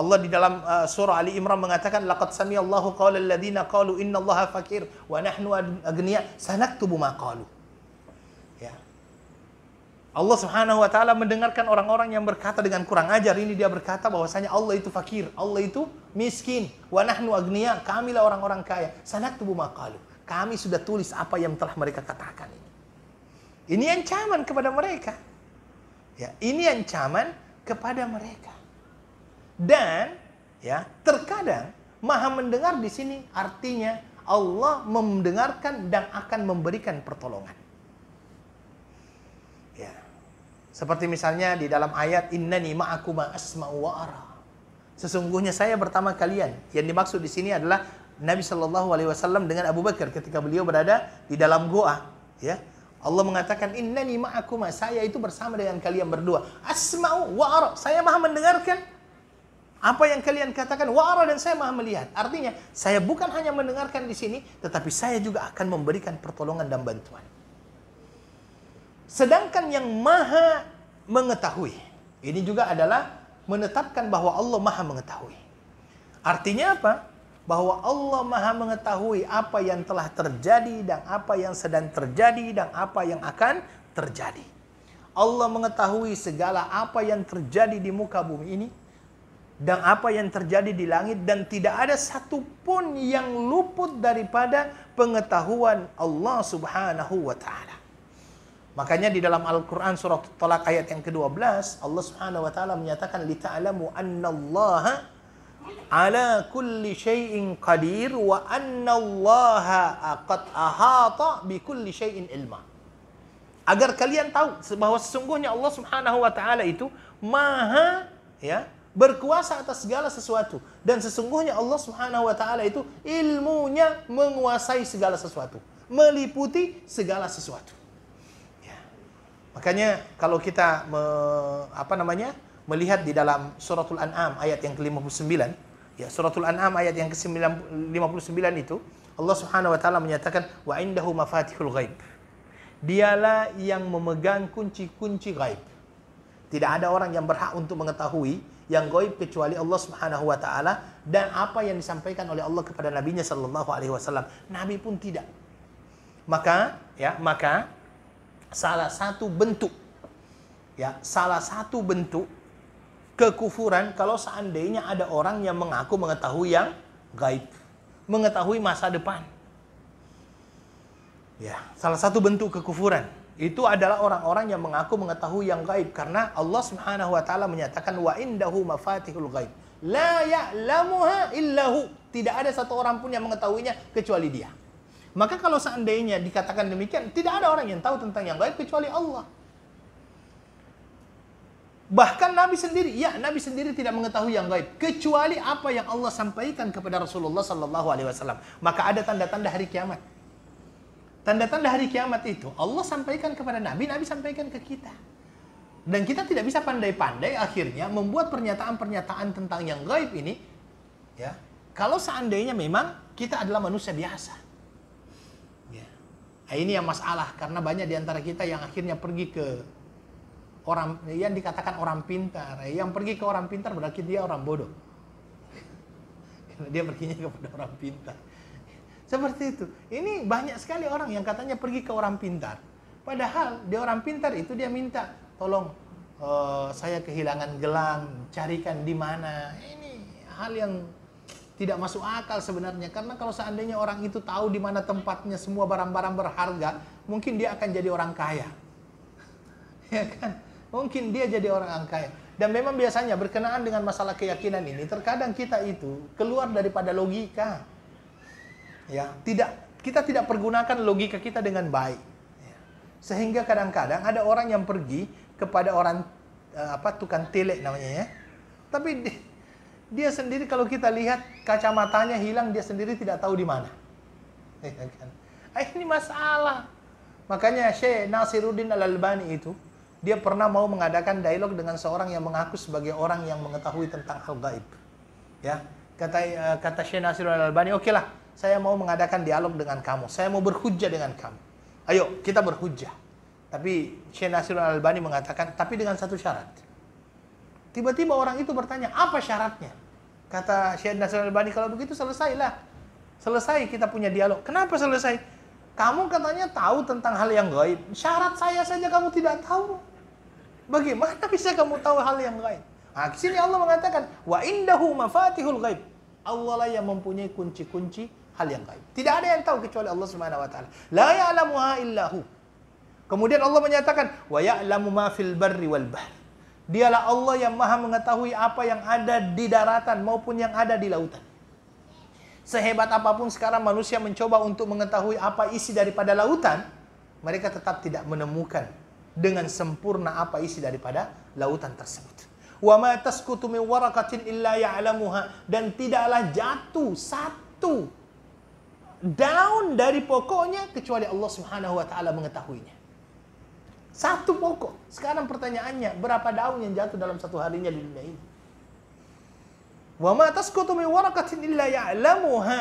Allah di dalam uh, surah Ali Imran mengatakan laqad Allahu qaul alladziina qalu innallaha fakir wa nahnu agniya sanaktubu ma qalu. Ya. Allah Subhanahu wa taala mendengarkan orang-orang yang berkata dengan kurang ajar ini dia berkata bahwasanya Allah itu fakir, Allah itu miskin, wa nahnu agniya, lah orang-orang kaya. Sanaktubu ma qalu. Kami sudah tulis apa yang telah mereka katakan ini. Ini ancaman kepada mereka. Ya, ini ancaman kepada mereka. Dan ya, terkadang maha mendengar di sini artinya Allah mendengarkan dan akan memberikan pertolongan. Ya. Seperti misalnya di dalam ayat innani ma'akuma asma'u wa ara. Sesungguhnya saya bersama kalian. Yang dimaksud di sini adalah Nabi saw dengan Abu Bakar ketika beliau berada di dalam goa, ya. Allah mengatakan innani ma'akuma, saya itu bersama dengan kalian berdua. Asma'u wa ara, saya maha mendengarkan apa yang kalian katakan wara dan saya maha melihat. Artinya saya bukan hanya mendengarkan di sini tetapi saya juga akan memberikan pertolongan dan bantuan. Sedangkan yang maha mengetahui. Ini juga adalah menetapkan bahwa Allah maha mengetahui. Artinya apa? Bahwa Allah maha mengetahui apa yang telah terjadi dan apa yang sedang terjadi dan apa yang akan terjadi. Allah mengetahui segala apa yang terjadi di muka bumi ini dan apa yang terjadi di langit dan tidak ada satu pun yang luput daripada pengetahuan Allah Subhanahu wa taala. Makanya di dalam Al-Qur'an surah Talak ayat yang ke-12 Allah Subhanahu wa taala menyatakan li ta'lamu anna Allah ala kulli syai'in qadir wa anna Allah qad ahata bi kulli syai'in ilma. Agar kalian tahu bahawa sesungguhnya Allah Subhanahu wa taala itu maha ya berkuasa atas segala sesuatu dan sesungguhnya Allah Subhanahu wa taala itu ilmunya menguasai segala sesuatu, meliputi segala sesuatu. Ya. Makanya kalau kita me, apa namanya? melihat di dalam suratul An'am ayat yang ke-59, ya suratul An'am ayat yang ke-59 itu Allah Subhanahu wa taala menyatakan wa indahu mafatihul ghaib. Dialah yang memegang kunci-kunci gaib. Tidak ada orang yang berhak untuk mengetahui yang goib kecuali Allah Subhanahu wa taala dan apa yang disampaikan oleh Allah kepada nabinya sallallahu alaihi wasallam. Nabi pun tidak. Maka ya, maka salah satu bentuk ya, salah satu bentuk kekufuran kalau seandainya ada orang yang mengaku mengetahui yang gaib, mengetahui masa depan. Ya, salah satu bentuk kekufuran itu adalah orang-orang yang mengaku mengetahui yang gaib karena Allah Subhanahu wa taala menyatakan wa indahu mafatihul gaib la ya'lamuha illahu tidak ada satu orang pun yang mengetahuinya kecuali dia maka kalau seandainya dikatakan demikian tidak ada orang yang tahu tentang yang gaib kecuali Allah bahkan Nabi sendiri ya Nabi sendiri tidak mengetahui yang gaib kecuali apa yang Allah sampaikan kepada Rasulullah sallallahu alaihi wasallam maka ada tanda-tanda hari kiamat Tanda-tanda hari kiamat itu Allah sampaikan kepada Nabi, Nabi sampaikan ke kita. Dan kita tidak bisa pandai-pandai akhirnya membuat pernyataan-pernyataan tentang yang gaib ini. Ya, kalau seandainya memang kita adalah manusia biasa. Ya. Nah, ini yang masalah karena banyak di antara kita yang akhirnya pergi ke orang yang dikatakan orang pintar, yang pergi ke orang pintar berarti dia orang bodoh. dia perginya kepada orang pintar. Seperti itu. Ini banyak sekali orang yang katanya pergi ke orang pintar. Padahal di orang pintar itu dia minta, tolong uh, saya kehilangan gelang, carikan di mana. Ini hal yang tidak masuk akal sebenarnya. Karena kalau seandainya orang itu tahu di mana tempatnya semua barang-barang berharga, mungkin dia akan jadi orang kaya. ya kan? Mungkin dia jadi orang kaya. Dan memang biasanya berkenaan dengan masalah keyakinan ini, terkadang kita itu keluar daripada logika ya tidak kita tidak pergunakan logika kita dengan baik ya. sehingga kadang-kadang ada orang yang pergi kepada orang uh, apa tukang telek namanya ya tapi di, dia sendiri kalau kita lihat kacamatanya hilang dia sendiri tidak tahu di mana ya kan? eh, ini masalah makanya Syekh Nasiruddin Al Albani itu dia pernah mau mengadakan dialog dengan seorang yang mengaku sebagai orang yang mengetahui tentang hal gaib ya kata eh, kata Syekh Nasiruddin Al Albani oke okay lah saya mau mengadakan dialog dengan kamu. Saya mau berhujah dengan kamu. Ayo, kita berhujah. Tapi Syekh Nasirul Albani mengatakan, tapi dengan satu syarat. Tiba-tiba orang itu bertanya, apa syaratnya? Kata Syekh Nasirul Albani, kalau begitu selesailah. Selesai kita punya dialog. Kenapa selesai? Kamu katanya tahu tentang hal yang gaib. Syarat saya saja kamu tidak tahu. Bagaimana bisa kamu tahu hal yang gaib? Nah, sini Allah mengatakan, wa indahu mafatihul gaib. Allah lah yang mempunyai kunci-kunci hal yang gaib. Tidak ada yang tahu kecuali Allah Subhanahu wa taala. La ya'lamuha hu. Kemudian Allah menyatakan wa ya'lamu ma fil barri wal bahri. Dialah Allah yang maha mengetahui apa yang ada di daratan maupun yang ada di lautan. Sehebat apapun sekarang manusia mencoba untuk mengetahui apa isi daripada lautan, mereka tetap tidak menemukan dengan sempurna apa isi daripada lautan tersebut. Wa ma tasqutu min illa ya'lamuha dan tidaklah jatuh satu daun dari pokoknya kecuali Allah Subhanahu wa taala mengetahuinya. Satu pokok. Sekarang pertanyaannya, berapa daun yang jatuh dalam satu harinya di dunia ini? Wa ma tasqutu min waraqatin illa ya'lamuha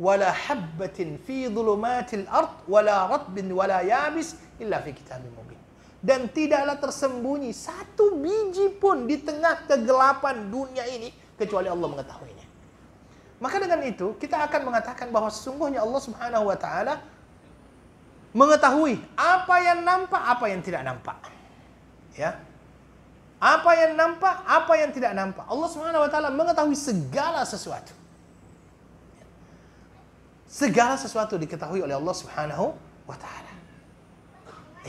wa la habbatin fi dhulumatil ard wa la ratbin wa la yabis illa fi kitabim mubin. Dan tidaklah tersembunyi satu biji pun di tengah kegelapan dunia ini kecuali Allah mengetahuinya. Maka dengan itu kita akan mengatakan bahwa sesungguhnya Allah Subhanahu wa taala mengetahui apa yang nampak, apa yang tidak nampak. Ya. Apa yang nampak, apa yang tidak nampak. Allah Subhanahu wa taala mengetahui segala sesuatu. Segala sesuatu diketahui oleh Allah Subhanahu wa taala.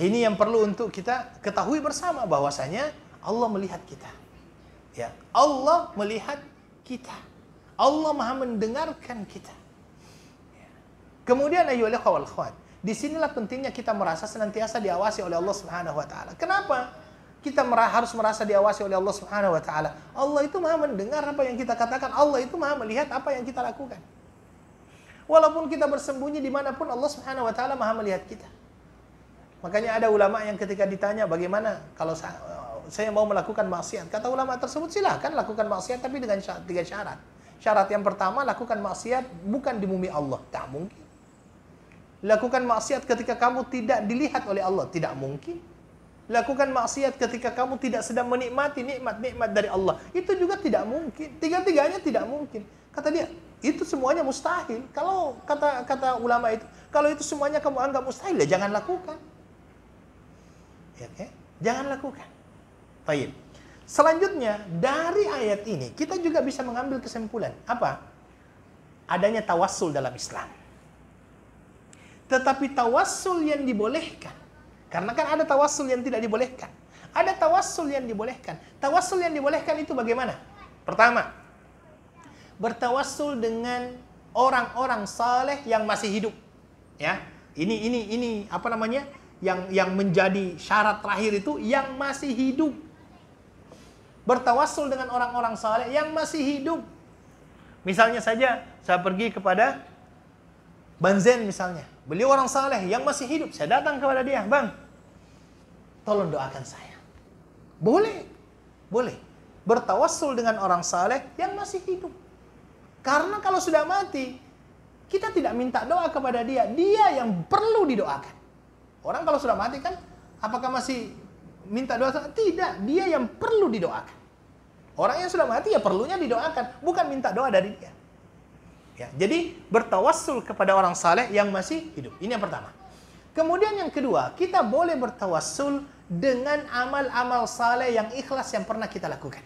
Ini yang perlu untuk kita ketahui bersama bahwasanya Allah melihat kita. Ya, Allah melihat kita. Allah maha mendengarkan kita. Kemudian ayo kawal khawat. Disinilah pentingnya kita merasa senantiasa diawasi oleh Allah Subhanahu Wa Taala. Kenapa? Kita harus merasa diawasi oleh Allah Subhanahu Wa Taala. Allah itu maha mendengar apa yang kita katakan. Allah itu maha melihat apa yang kita lakukan. Walaupun kita bersembunyi dimanapun Allah Subhanahu Wa Taala maha melihat kita. Makanya ada ulama yang ketika ditanya bagaimana kalau saya mau melakukan maksiat, kata ulama tersebut silahkan lakukan maksiat tapi dengan tiga syarat. Syarat yang pertama, lakukan maksiat bukan di bumi Allah. Tak mungkin. Lakukan maksiat ketika kamu tidak dilihat oleh Allah. Tidak mungkin. Lakukan maksiat ketika kamu tidak sedang menikmati nikmat-nikmat dari Allah. Itu juga tidak mungkin. Tiga-tiganya tidak mungkin. Kata dia, itu semuanya mustahil. Kalau kata kata ulama itu, kalau itu semuanya kamu anggap mustahil, ya jangan lakukan. Ya, ya. Jangan lakukan. Baik. Selanjutnya, dari ayat ini kita juga bisa mengambil kesimpulan. Apa? Adanya tawassul dalam Islam. Tetapi tawassul yang dibolehkan. Karena kan ada tawassul yang tidak dibolehkan. Ada tawassul yang dibolehkan. Tawassul yang dibolehkan itu bagaimana? Pertama, bertawassul dengan orang-orang saleh yang masih hidup. Ya, ini ini ini apa namanya? Yang yang menjadi syarat terakhir itu yang masih hidup bertawassul dengan orang-orang saleh yang masih hidup. Misalnya saja saya pergi kepada Banzen misalnya. Beliau orang saleh yang masih hidup. Saya datang kepada dia, "Bang, tolong doakan saya." Boleh. Boleh. Bertawassul dengan orang saleh yang masih hidup. Karena kalau sudah mati, kita tidak minta doa kepada dia, dia yang perlu didoakan. Orang kalau sudah mati kan apakah masih minta doa? Tidak, dia yang perlu didoakan. Orang yang sudah mati ya perlunya didoakan, bukan minta doa dari dia. Ya, jadi bertawassul kepada orang saleh yang masih hidup. Ini yang pertama. Kemudian yang kedua, kita boleh bertawassul dengan amal-amal saleh yang ikhlas yang pernah kita lakukan.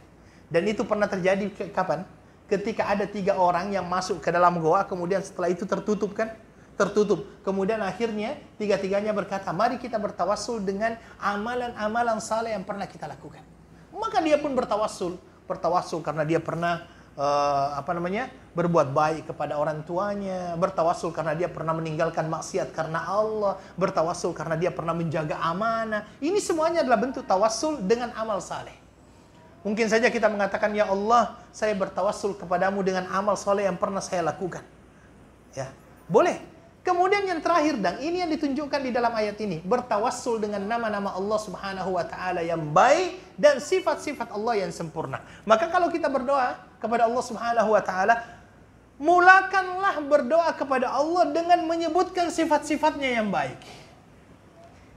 Dan itu pernah terjadi ke, kapan? Ketika ada tiga orang yang masuk ke dalam goa, kemudian setelah itu tertutup kan? Tertutup. Kemudian akhirnya tiga-tiganya berkata, mari kita bertawassul dengan amalan-amalan saleh yang pernah kita lakukan. Maka dia pun bertawassul bertawasul karena dia pernah uh, apa namanya berbuat baik kepada orang tuanya, bertawasul karena dia pernah meninggalkan maksiat karena Allah, bertawasul karena dia pernah menjaga amanah. Ini semuanya adalah bentuk tawasul dengan amal saleh. Mungkin saja kita mengatakan, Ya Allah, saya bertawasul kepadamu dengan amal saleh yang pernah saya lakukan. Ya, boleh. Kemudian yang terakhir dan ini yang ditunjukkan di dalam ayat ini bertawassul dengan nama-nama Allah Subhanahu wa taala yang baik dan sifat-sifat Allah yang sempurna. Maka kalau kita berdoa kepada Allah Subhanahu wa taala mulakanlah berdoa kepada Allah dengan menyebutkan sifat-sifatnya yang baik.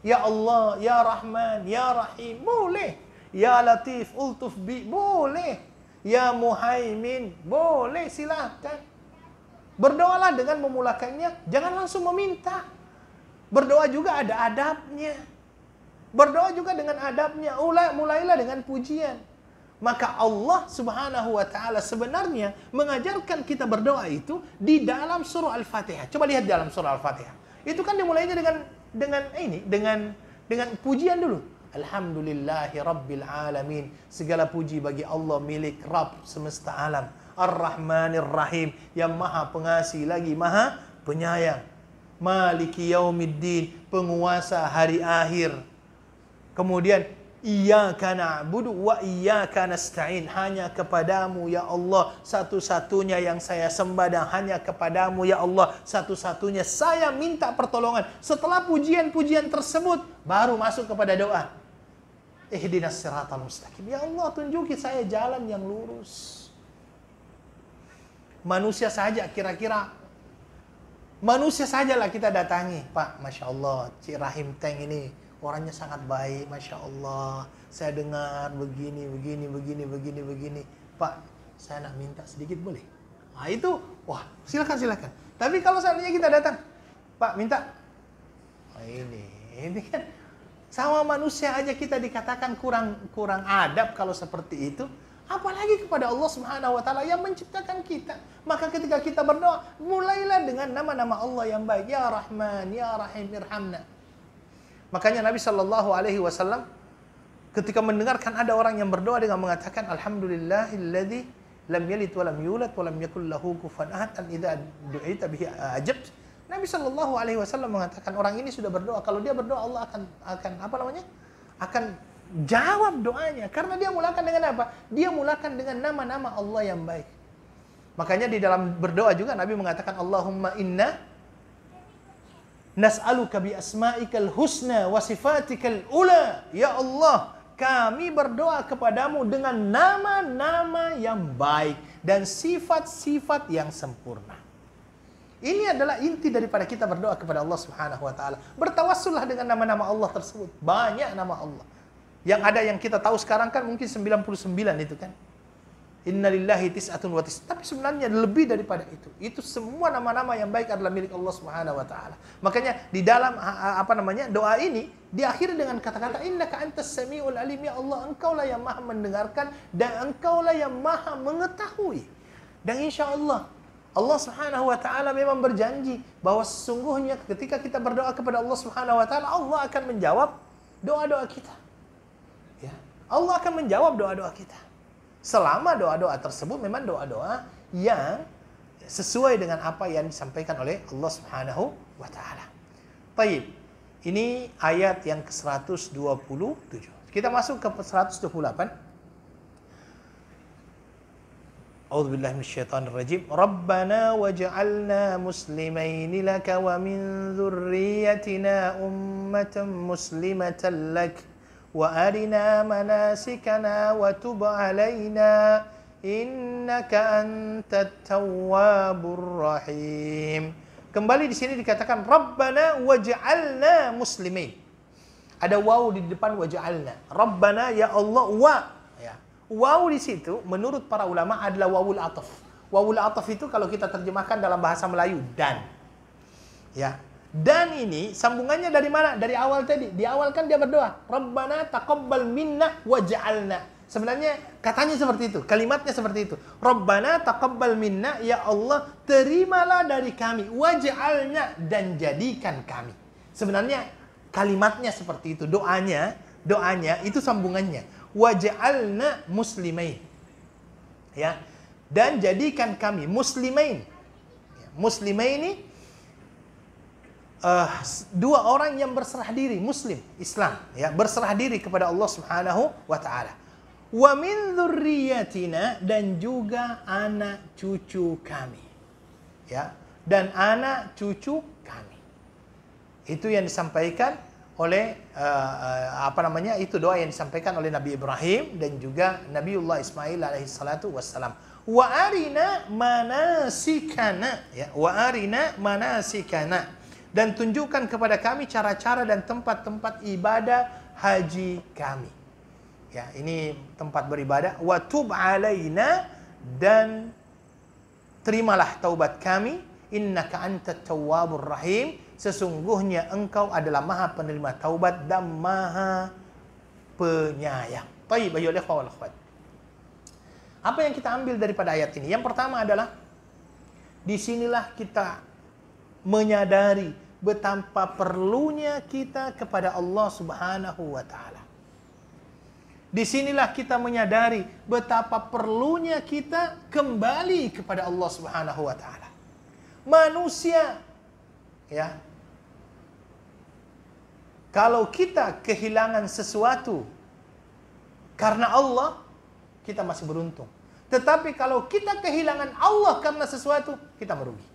Ya Allah, ya Rahman, ya Rahim, boleh. Ya Latif, Ultuf bi, boleh. Ya Muhaimin, boleh silahkan. Berdoalah dengan memulakannya, jangan langsung meminta. Berdoa juga ada adabnya. Berdoa juga dengan adabnya. Ulai, mulailah dengan pujian. Maka Allah subhanahu wa ta'ala sebenarnya mengajarkan kita berdoa itu di dalam surah Al-Fatihah. Coba lihat di dalam surah Al-Fatihah. Itu kan dimulainya dengan dengan ini, dengan dengan pujian dulu. Alhamdulillahi Rabbil Alamin. Segala puji bagi Allah milik Rabb semesta alam Ar-Rahmanir Rahim yang maha pengasih lagi maha penyayang. Maliki yaumiddin, penguasa hari akhir. Kemudian Iyaka na'budu wa iyaka nasta'in. Hanya kepadamu ya Allah satu-satunya yang saya sembah dan hanya kepadamu ya Allah satu-satunya saya minta pertolongan. Setelah pujian-pujian tersebut baru masuk kepada doa. Ihdinas siratal mustaqim. Ya Allah tunjuki saya jalan yang lurus manusia saja kira-kira manusia saja lah kita datangi Pak Masya Allah Cik Rahim Teng ini orangnya sangat baik Masya Allah saya dengar begini begini begini begini begini Pak saya nak minta sedikit boleh nah itu wah silakan silakan tapi kalau seandainya kita datang Pak minta nah, ini ini kan sama manusia aja kita dikatakan kurang kurang adab kalau seperti itu Apalagi kepada Allah Subhanahu wa taala yang menciptakan kita. Maka ketika kita berdoa, mulailah dengan nama-nama Allah yang baik. Ya Rahman, Ya Rahim, Irhamna. Makanya Nabi Shallallahu alaihi wasallam ketika mendengarkan ada orang yang berdoa dengan mengatakan alhamdulillahilladzi lam yalid wa lam yulad wa lam yakul lahu kufuwan ahad an idza du'ita bihi ajab Nabi Shallallahu alaihi wasallam mengatakan orang ini sudah berdoa, kalau dia berdoa Allah akan akan apa namanya? akan Jawab doanya. Karena dia mulakan dengan apa? Dia mulakan dengan nama-nama Allah yang baik. Makanya di dalam berdoa juga Nabi mengatakan Allahumma inna nas'aluka bi asma'ikal husna wa sifatikal ula. Ya Allah, kami berdoa kepadamu dengan nama-nama yang baik dan sifat-sifat yang sempurna. Ini adalah inti daripada kita berdoa kepada Allah Subhanahu wa taala. Bertawassullah dengan nama-nama Allah tersebut. Banyak nama Allah. Yang ada yang kita tahu sekarang kan mungkin 99 itu kan. Innalillahi tis'atun wa tis. Tapi sebenarnya lebih daripada itu. Itu semua nama-nama yang baik adalah milik Allah Subhanahu wa taala. Makanya di dalam apa namanya? doa ini diakhiri dengan kata-kata innaka antas samiul alim ya Allah engkaulah yang maha mendengarkan dan engkaulah yang maha mengetahui. Dan insya Allah Allah Subhanahu wa taala memang berjanji bahwa sesungguhnya ketika kita berdoa kepada Allah Subhanahu wa taala Allah akan menjawab doa-doa kita. Allah akan menjawab doa-doa kita. Selama doa-doa tersebut memang doa-doa yang sesuai dengan apa yang disampaikan oleh Allah Subhanahu wa taala. Baik. Ini ayat yang ke-127. Kita masuk ke 128. أعوذ بالله من الشيطان الرجيم ربنا وجعلنا مسلمين لك ومن ذريتنا أمة مسلمة لك وأرنا مناسكنا وتب علينا إنك أنت التواب الرحيم Kembali di sini dikatakan Rabbana waj'alna muslimin. Ada waw di depan waj'alna. Rabbana ya Allah wa ya. Waw di situ menurut para ulama adalah wawul ataf. Wawul ataf itu kalau kita terjemahkan dalam bahasa Melayu dan. Ya. Dan ini sambungannya dari mana? Dari awal tadi. Di awal kan dia berdoa, "Rabbana taqabbal minna waj'alna." Sebenarnya katanya seperti itu, kalimatnya seperti itu. Rabbana taqabbal minna, ya Allah, terimalah dari kami ja'alna dan jadikan kami. Sebenarnya kalimatnya seperti itu, doanya, doanya itu sambungannya. Waj'alna muslimain. Ya. Dan jadikan kami muslimain. Ya, muslimain ini uh, dua orang yang berserah diri muslim Islam ya berserah diri kepada Allah Subhanahu wa taala. Wa min dzurriyyatina dan juga anak cucu kami. Ya, dan anak cucu kami. Itu yang disampaikan oleh uh, apa namanya itu doa yang disampaikan oleh Nabi Ibrahim dan juga Nabiullah Ismail alaihi salatu wassalam wa arina manasikana ya wa arina manasikana dan tunjukkan kepada kami cara-cara dan tempat-tempat ibadah haji kami. Ya, ini tempat beribadah. Wa tub alaina dan terimalah taubat kami innaka anta tawwabur rahim sesungguhnya engkau adalah maha penerima taubat dan maha penyayang baik bayu oleh apa yang kita ambil daripada ayat ini yang pertama adalah disinilah kita menyadari betapa perlunya kita kepada Allah Subhanahu wa taala. Disinilah kita menyadari betapa perlunya kita kembali kepada Allah Subhanahu wa taala. Manusia ya. Kalau kita kehilangan sesuatu karena Allah, kita masih beruntung. Tetapi kalau kita kehilangan Allah karena sesuatu, kita merugi.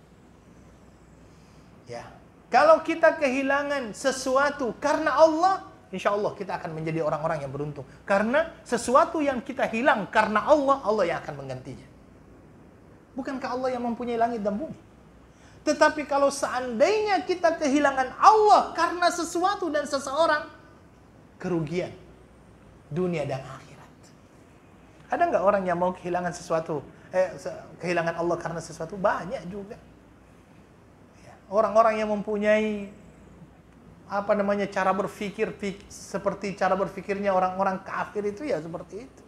Ya. Kalau kita kehilangan sesuatu karena Allah, insya Allah kita akan menjadi orang-orang yang beruntung. Karena sesuatu yang kita hilang karena Allah, Allah yang akan menggantinya. Bukankah Allah yang mempunyai langit dan bumi? Tetapi kalau seandainya kita kehilangan Allah karena sesuatu dan seseorang, kerugian dunia dan akhirat. Ada nggak orang yang mau kehilangan sesuatu, eh, kehilangan Allah karena sesuatu? Banyak juga orang-orang yang mempunyai apa namanya cara berpikir fik, seperti cara berpikirnya orang-orang kafir itu ya seperti itu.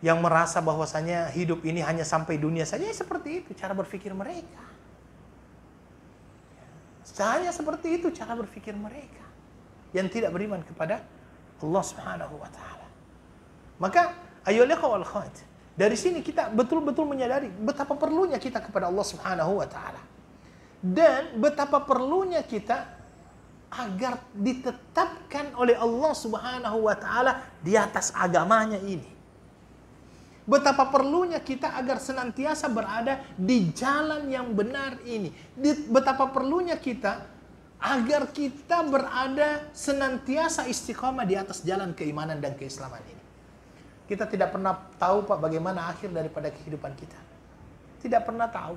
Yang merasa bahwasanya hidup ini hanya sampai dunia saja ya seperti itu cara berpikir mereka. Hanya seperti itu cara berpikir mereka yang tidak beriman kepada Allah Subhanahu wa taala. Maka ayo lihat dari sini kita betul-betul menyadari betapa perlunya kita kepada Allah Subhanahu wa taala. Dan betapa perlunya kita agar ditetapkan oleh Allah Subhanahu wa taala di atas agamanya ini. Betapa perlunya kita agar senantiasa berada di jalan yang benar ini. Betapa perlunya kita agar kita berada senantiasa istiqomah di atas jalan keimanan dan keislaman ini. Kita tidak pernah tahu Pak bagaimana akhir daripada kehidupan kita. Tidak pernah tahu.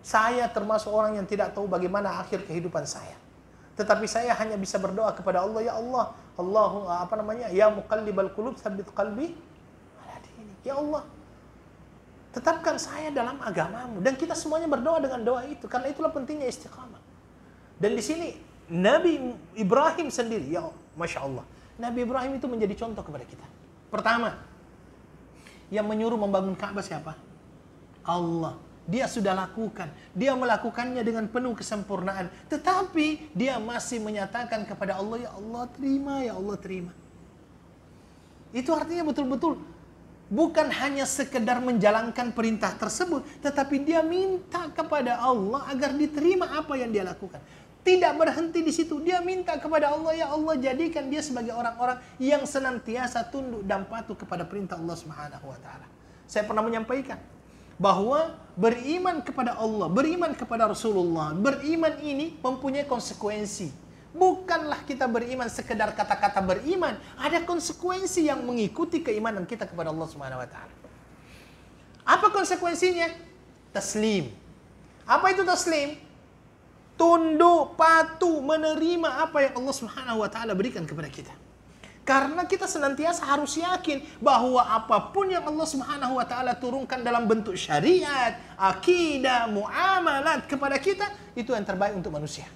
Saya termasuk orang yang tidak tahu bagaimana akhir kehidupan saya. Tetapi saya hanya bisa berdoa kepada Allah, ya Allah, Allahu eh, apa namanya? Ya muqallibal qulub sabit qalbi Ya Allah, tetapkan saya dalam agamamu dan kita semuanya berdoa dengan doa itu karena itulah pentingnya istiqamah. Dan di sini Nabi Ibrahim sendiri, ya masya Allah, Nabi Ibrahim itu menjadi contoh kepada kita. Pertama, yang menyuruh membangun Ka'bah siapa? Allah. Dia sudah lakukan. Dia melakukannya dengan penuh kesempurnaan. Tetapi dia masih menyatakan kepada Allah, Ya Allah terima, Ya Allah terima. Itu artinya betul-betul bukan hanya sekedar menjalankan perintah tersebut. Tetapi dia minta kepada Allah agar diterima apa yang dia lakukan tidak berhenti di situ. Dia minta kepada Allah, ya Allah jadikan dia sebagai orang-orang yang senantiasa tunduk dan patuh kepada perintah Allah Subhanahu wa taala. Saya pernah menyampaikan bahwa beriman kepada Allah, beriman kepada Rasulullah, beriman ini mempunyai konsekuensi. Bukanlah kita beriman sekedar kata-kata beriman, ada konsekuensi yang mengikuti keimanan kita kepada Allah Subhanahu wa taala. Apa konsekuensinya? Taslim. Apa itu taslim? tunduk, patuh, menerima apa yang Allah Subhanahu wa taala berikan kepada kita. Karena kita senantiasa harus yakin bahwa apapun yang Allah Subhanahu wa taala turunkan dalam bentuk syariat, akidah, muamalat kepada kita itu yang terbaik untuk manusia.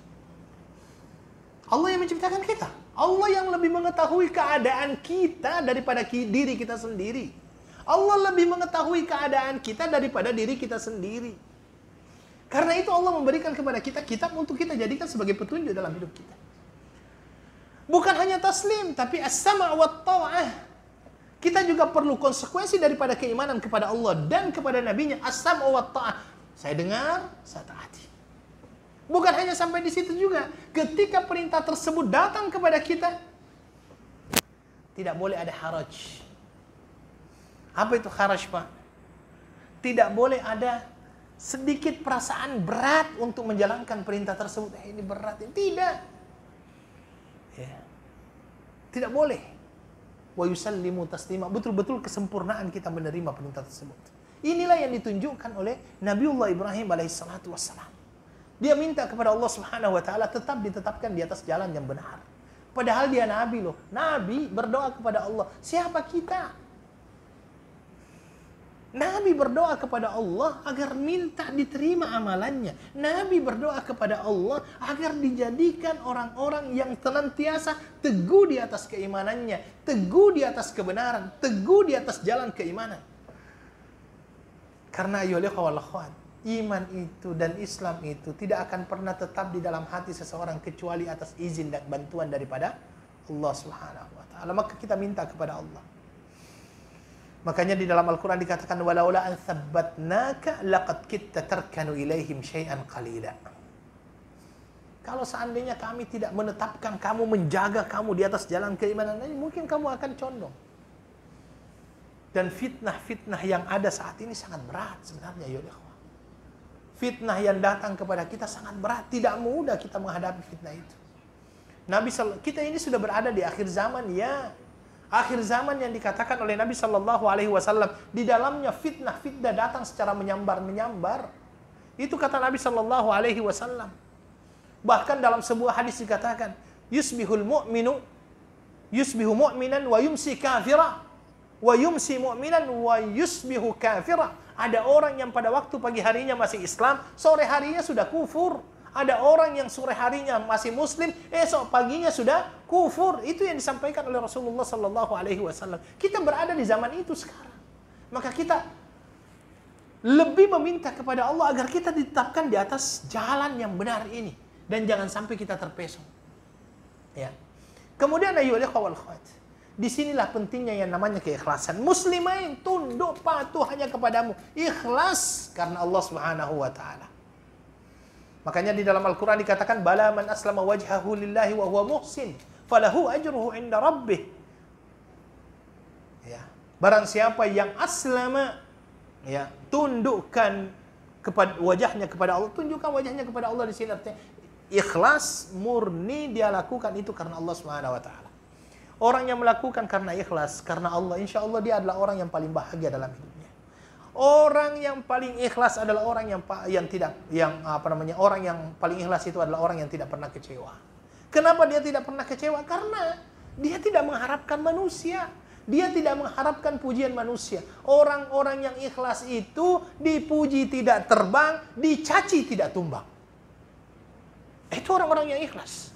Allah yang menciptakan kita. Allah yang lebih mengetahui keadaan kita daripada diri kita sendiri. Allah lebih mengetahui keadaan kita daripada diri kita sendiri. Karena itu Allah memberikan kepada kita kitab untuk kita jadikan sebagai petunjuk dalam hidup kita. Bukan hanya taslim, tapi as-sama' wa ta'ah. Kita juga perlu konsekuensi daripada keimanan kepada Allah dan kepada nabinya as-sama' wa ta'ah. Saya dengar, saya taati. Bukan hanya sampai di situ juga. Ketika perintah tersebut datang kepada kita, tidak boleh ada haraj. Apa itu haraj, Pak? Tidak boleh ada sedikit perasaan berat untuk menjalankan perintah tersebut. Eh, ini berat, ini tidak. Ya. Tidak boleh. Wa yusallimu taslima. Betul-betul kesempurnaan kita menerima perintah tersebut. Inilah yang ditunjukkan oleh Nabiullah Ibrahim alaihissalatu wassalam. Dia minta kepada Allah Subhanahu wa taala tetap ditetapkan di atas jalan yang benar. Padahal dia nabi loh. Nabi berdoa kepada Allah. Siapa kita? Nabi berdoa kepada Allah agar minta diterima amalannya. Nabi berdoa kepada Allah agar dijadikan orang-orang yang senantiasa teguh di atas keimanannya, teguh di atas kebenaran, teguh di atas jalan keimanan. Karena akhwat, iman itu dan Islam itu tidak akan pernah tetap di dalam hati seseorang kecuali atas izin dan bantuan daripada Allah Subhanahu wa taala. Maka kita minta kepada Allah Makanya di dalam Al-Quran dikatakan walaula an sabbatnaka laqad kitta tarkanu ilaihim syai'an qalila. Kalau seandainya kami tidak menetapkan kamu menjaga kamu di atas jalan keimanan ini, mungkin kamu akan condong. Dan fitnah-fitnah yang ada saat ini sangat berat sebenarnya, ya Fitnah yang datang kepada kita sangat berat, tidak mudah kita menghadapi fitnah itu. Nabi kita ini sudah berada di akhir zaman ya, akhir zaman yang dikatakan oleh Nabi Shallallahu Alaihi Wasallam di dalamnya fitnah fitnah datang secara menyambar menyambar itu kata Nabi Shallallahu Alaihi Wasallam bahkan dalam sebuah hadis dikatakan yusbihul mu'minu yusbihu mu'minan wa yumsi kafira wa yumsi mu'minan wa yusbihu kafira ada orang yang pada waktu pagi harinya masih Islam sore harinya sudah kufur ada orang yang sore harinya masih muslim esok paginya sudah kufur itu yang disampaikan oleh Rasulullah Sallallahu Alaihi Wasallam. Kita berada di zaman itu sekarang, maka kita lebih meminta kepada Allah agar kita ditetapkan di atas jalan yang benar ini dan jangan sampai kita terpesong. Ya. Kemudian ayolah ikhwal khawat. Disinilah pentingnya yang namanya keikhlasan. Muslimain tunduk patuh hanya kepadamu. Ikhlas karena Allah Subhanahu wa taala. Makanya di dalam Al-Qur'an dikatakan bala man aslama wajhahu lillahi wa huwa muhsin falahu ajruhu inda rabbih. Ya. Barang siapa yang aslama ya, tundukkan kepada wajahnya kepada Allah, tunjukkan wajahnya kepada Allah di sini artinya ikhlas murni dia lakukan itu karena Allah Subhanahu wa taala. Orang yang melakukan karena ikhlas, karena Allah, insya Allah dia adalah orang yang paling bahagia dalam hidupnya. Orang yang paling ikhlas adalah orang yang yang tidak yang apa namanya orang yang paling ikhlas itu adalah orang yang tidak pernah kecewa. Kenapa dia tidak pernah kecewa? Karena dia tidak mengharapkan manusia. Dia tidak mengharapkan pujian manusia. Orang-orang yang ikhlas itu dipuji tidak terbang, dicaci tidak tumbang. Itu orang-orang yang ikhlas.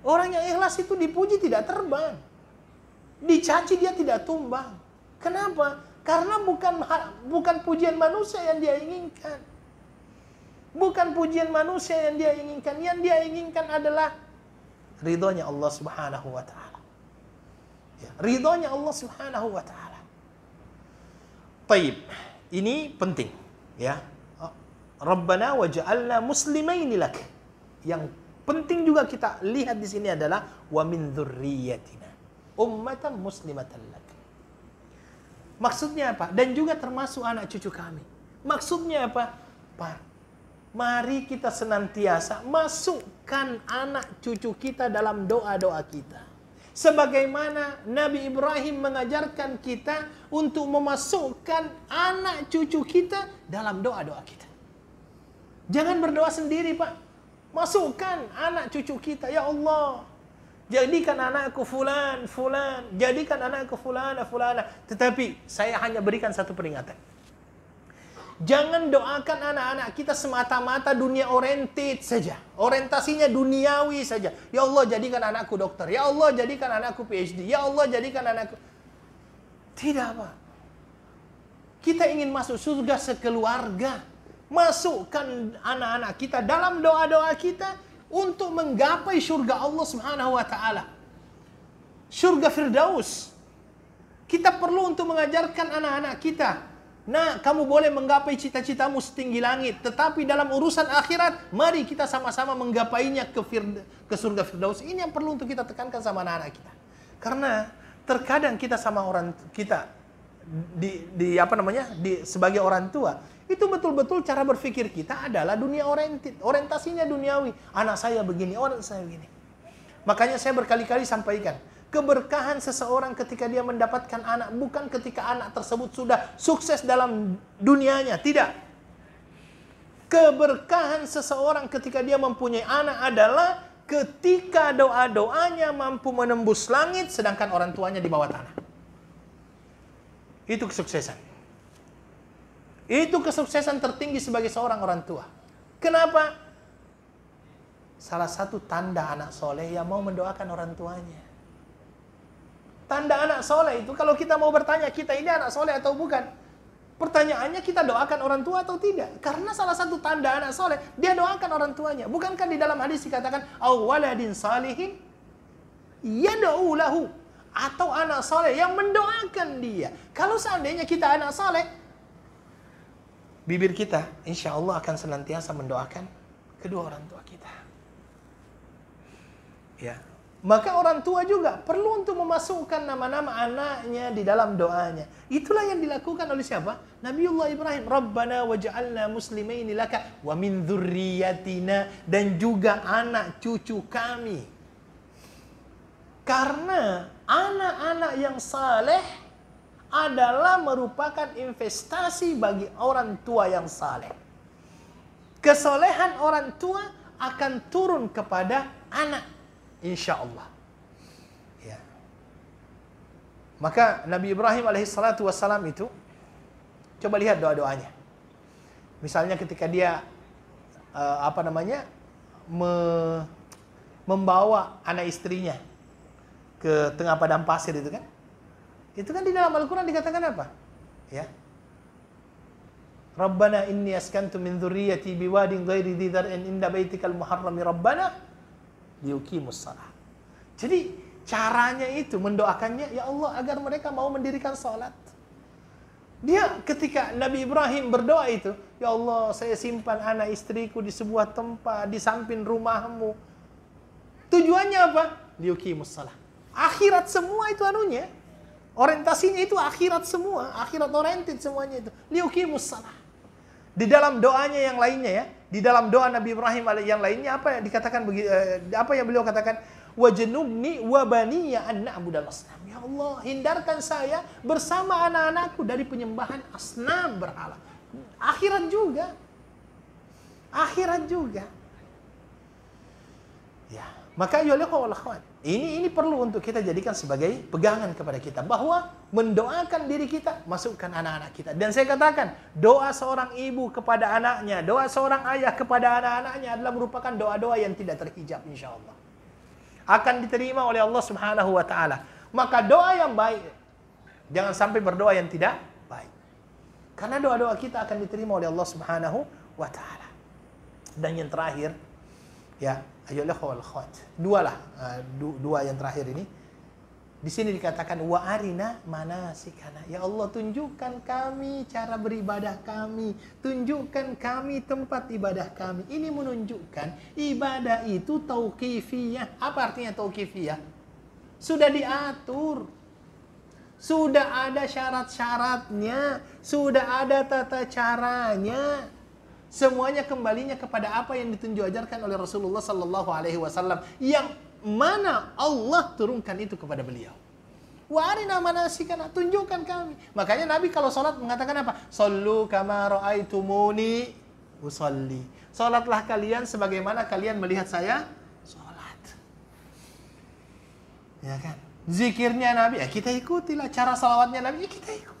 Orang yang ikhlas itu dipuji tidak terbang. Dicaci dia tidak tumbang. Kenapa? Karena bukan bukan pujian manusia yang dia inginkan. Bukan pujian manusia yang dia inginkan. Yang dia inginkan adalah ridhonya Allah Subhanahu wa taala. Ya, ridhonya Allah Subhanahu wa taala. Baik, Ini penting, ya. Rabbana waj'alna muslimain lak. Yang penting juga kita lihat di sini adalah wa min dzurriyyatina ummatan muslimatan lak. Maksudnya apa? Dan juga termasuk anak cucu kami. Maksudnya apa? Pak, Mari kita senantiasa masukkan anak cucu kita dalam doa-doa kita. Sebagaimana Nabi Ibrahim mengajarkan kita untuk memasukkan anak cucu kita dalam doa-doa kita. Jangan berdoa sendiri Pak. Masukkan anak cucu kita. Ya Allah, jadikan anakku fulan, fulan, jadikan anakku fulana, fulana. Tetapi saya hanya berikan satu peringatan. Jangan doakan anak-anak kita semata-mata dunia oriented saja. Orientasinya duniawi saja. Ya Allah jadikan anakku dokter. Ya Allah jadikan anakku PhD. Ya Allah jadikan anakku. Tidak apa Kita ingin masuk surga sekeluarga. Masukkan anak-anak kita dalam doa-doa kita untuk menggapai surga Allah Subhanahu wa taala. Surga Firdaus. Kita perlu untuk mengajarkan anak-anak kita Nah, kamu boleh menggapai cita-citamu setinggi langit, tetapi dalam urusan akhirat, mari kita sama-sama menggapainya ke, firda, ke surga Firdaus. Ini yang perlu untuk kita tekankan sama anak-anak kita. Karena terkadang kita sama orang kita di, di apa namanya di sebagai orang tua itu betul-betul cara berpikir kita adalah dunia oriented, orientasinya duniawi. Anak saya begini, orang saya begini. Makanya saya berkali-kali sampaikan, Keberkahan seseorang ketika dia mendapatkan anak bukan ketika anak tersebut sudah sukses dalam dunianya, tidak. Keberkahan seseorang ketika dia mempunyai anak adalah ketika doa-doanya mampu menembus langit sedangkan orang tuanya di bawah tanah. Itu kesuksesan. Itu kesuksesan tertinggi sebagai seorang orang tua. Kenapa? Salah satu tanda anak soleh yang mau mendoakan orang tuanya. Tanda anak soleh itu kalau kita mau bertanya kita ini anak soleh atau bukan, pertanyaannya kita doakan orang tua atau tidak? Karena salah satu tanda anak soleh dia doakan orang tuanya. Bukankah di dalam hadis dikatakan awaladin salihin yadaulahu atau anak soleh yang mendoakan dia. Kalau seandainya kita anak soleh, bibir kita insya Allah akan senantiasa mendoakan kedua orang tua kita. Ya, maka orang tua juga perlu untuk memasukkan nama-nama anaknya di dalam doanya. Itulah yang dilakukan oleh siapa? Nabiullah Ibrahim. Rabbana waj'alna muslimaini laka wa min dhurriyatina dan juga anak cucu kami. Karena anak-anak yang saleh adalah merupakan investasi bagi orang tua yang saleh. Kesolehan orang tua akan turun kepada anak insya Allah. Ya. Maka Nabi Ibrahim alaihissalatu wassalam itu, coba lihat doa-doanya. Misalnya ketika dia, uh, apa namanya, me, membawa anak istrinya ke tengah padang pasir itu kan. Itu kan di dalam Al-Quran dikatakan apa? Ya. Rabbana inni askantu min dhurriyyati biwadin ghairi dhi inda baitikal muharrami rabbana liukimus salah. Jadi caranya itu mendoakannya, ya Allah agar mereka mau mendirikan sholat. Dia ketika Nabi Ibrahim berdoa itu, Ya Allah saya simpan anak istriku di sebuah tempat, di samping rumahmu. Tujuannya apa? Liukimus salah. Akhirat semua itu anunya. Orientasinya itu akhirat semua. Akhirat oriented semuanya itu. Liukimus salah. Di dalam doanya yang lainnya ya, di dalam doa Nabi Ibrahim yang lainnya apa yang dikatakan eh, apa yang beliau katakan wajnubni wabaniya an na'budal asnam. Ya Allah, hindarkan saya bersama anak-anakku dari penyembahan asnam berhala. akhiran juga. akhiran juga. Ya, maka ayolah ya kawan ini ini perlu untuk kita jadikan sebagai pegangan kepada kita bahwa mendoakan diri kita masukkan anak-anak kita. Dan saya katakan, doa seorang ibu kepada anaknya, doa seorang ayah kepada anak-anaknya adalah merupakan doa-doa yang tidak terhijab insya Allah. Akan diterima oleh Allah Subhanahu wa taala. Maka doa yang baik jangan sampai berdoa yang tidak baik. Karena doa-doa kita akan diterima oleh Allah Subhanahu wa taala. Dan yang terakhir, ya ayolah khot dua lah eh, dua yang terakhir ini di sini dikatakan wa arina manasikana ya Allah tunjukkan kami cara beribadah kami tunjukkan kami tempat ibadah kami ini menunjukkan ibadah itu tauqifiyah apa artinya tauqifiyah sudah diatur sudah ada syarat-syaratnya sudah ada tata caranya Semuanya kembalinya kepada apa yang ditunjuk ajarkan oleh Rasulullah Sallallahu Alaihi Wasallam yang mana Allah turunkan itu kepada beliau. nasi manasikana, tunjukkan kami. Makanya Nabi kalau sholat mengatakan apa? Sallu kama ra'aitumuni usalli. Sholatlah kalian sebagaimana kalian melihat saya sholat. Ya kan? Zikirnya Nabi, ya kita ikutilah. Cara salawatnya Nabi, ya kita ikuti.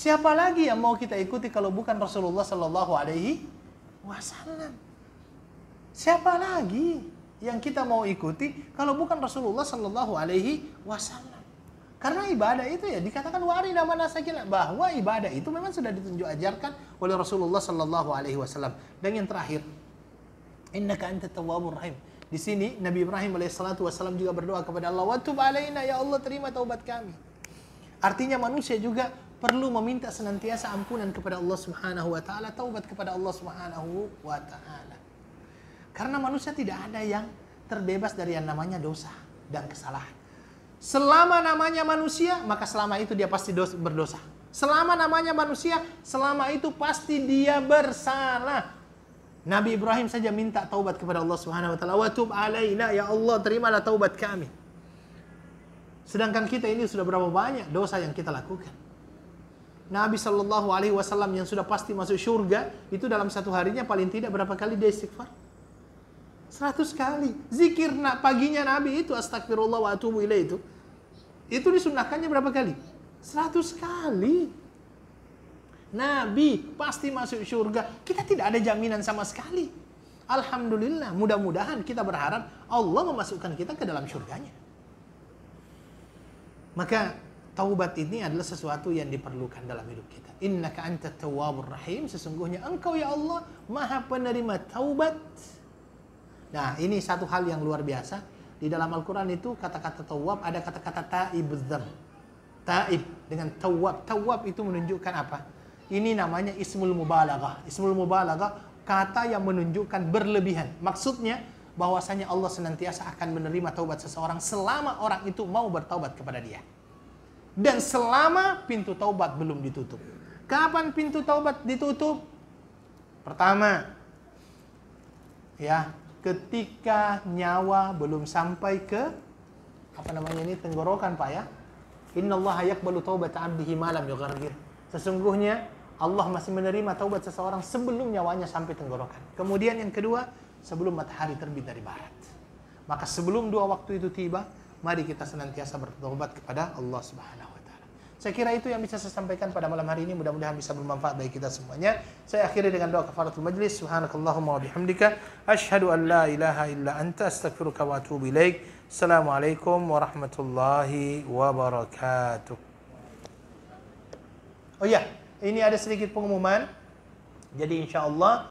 Siapa lagi yang mau kita ikuti kalau bukan Rasulullah Sallallahu Alaihi Wasallam? Siapa lagi yang kita mau ikuti kalau bukan Rasulullah Sallallahu Alaihi Wasallam? Karena ibadah itu ya dikatakan wari nama nasakila bahwa ibadah itu memang sudah ditunjuk ajarkan oleh Rasulullah Sallallahu Alaihi Wasallam. Dan yang terakhir, Inna anta rahim. Di sini Nabi Ibrahim alaihissalatu Wasallam juga berdoa kepada Allah, "Wa tub alaina ya Allah, terima taubat kami." Artinya manusia juga perlu meminta senantiasa ampunan kepada Allah Subhanahu wa taala, taubat kepada Allah Subhanahu wa taala. Karena manusia tidak ada yang terbebas dari yang namanya dosa dan kesalahan. Selama namanya manusia, maka selama itu dia pasti dos berdosa. Selama namanya manusia, selama itu pasti dia bersalah. Nabi Ibrahim saja minta taubat kepada Allah Subhanahu wa taala, "Wa tub alaina ya Allah, terimalah taubat kami." Sedangkan kita ini sudah berapa banyak dosa yang kita lakukan. Nabi Shallallahu Alaihi Wasallam yang sudah pasti masuk surga itu dalam satu harinya paling tidak berapa kali dia istighfar? 100 kali. Zikir nak paginya Nabi itu astagfirullah wa atubu itu. Itu disunahkannya berapa kali? 100 kali. Nabi pasti masuk surga. Kita tidak ada jaminan sama sekali. Alhamdulillah, mudah-mudahan kita berharap Allah memasukkan kita ke dalam surganya. Maka taubat ini adalah sesuatu yang diperlukan dalam hidup kita. Innaka anta tawabur rahim, sesungguhnya engkau ya Allah maha penerima taubat. Nah, ini satu hal yang luar biasa. Di dalam Al-Quran itu kata-kata tawab ada kata-kata ta'ib dham. Ta'ib dengan tawab. Tawab itu menunjukkan apa? Ini namanya ismul mubalaghah. Ismul mubalaghah kata yang menunjukkan berlebihan. Maksudnya bahwasanya Allah senantiasa akan menerima taubat seseorang selama orang itu mau bertaubat kepada dia. Dan selama pintu taubat belum ditutup. Kapan pintu taubat ditutup? Pertama, ya, ketika nyawa belum sampai ke apa namanya ini tenggorokan, Pak ya. allah hayak yaqbalu taubat 'abdihi malam yughargir. Ya, gitu. Sesungguhnya Allah masih menerima taubat seseorang sebelum nyawanya sampai tenggorokan. Kemudian yang kedua, sebelum matahari terbit dari barat. Maka sebelum dua waktu itu tiba, mari kita senantiasa bertobat kepada Allah Subhanahu wa taala. Saya kira itu yang bisa saya sampaikan pada malam hari ini mudah-mudahan bisa bermanfaat bagi kita semuanya. Saya akhiri dengan doa kafaratul majlis subhanakallahumma wa bihamdika asyhadu an la ilaha illa anta astaghfiruka wa atubu ilaik. Assalamualaikum warahmatullahi wabarakatuh. Oh ya, ini ada sedikit pengumuman. Jadi insyaallah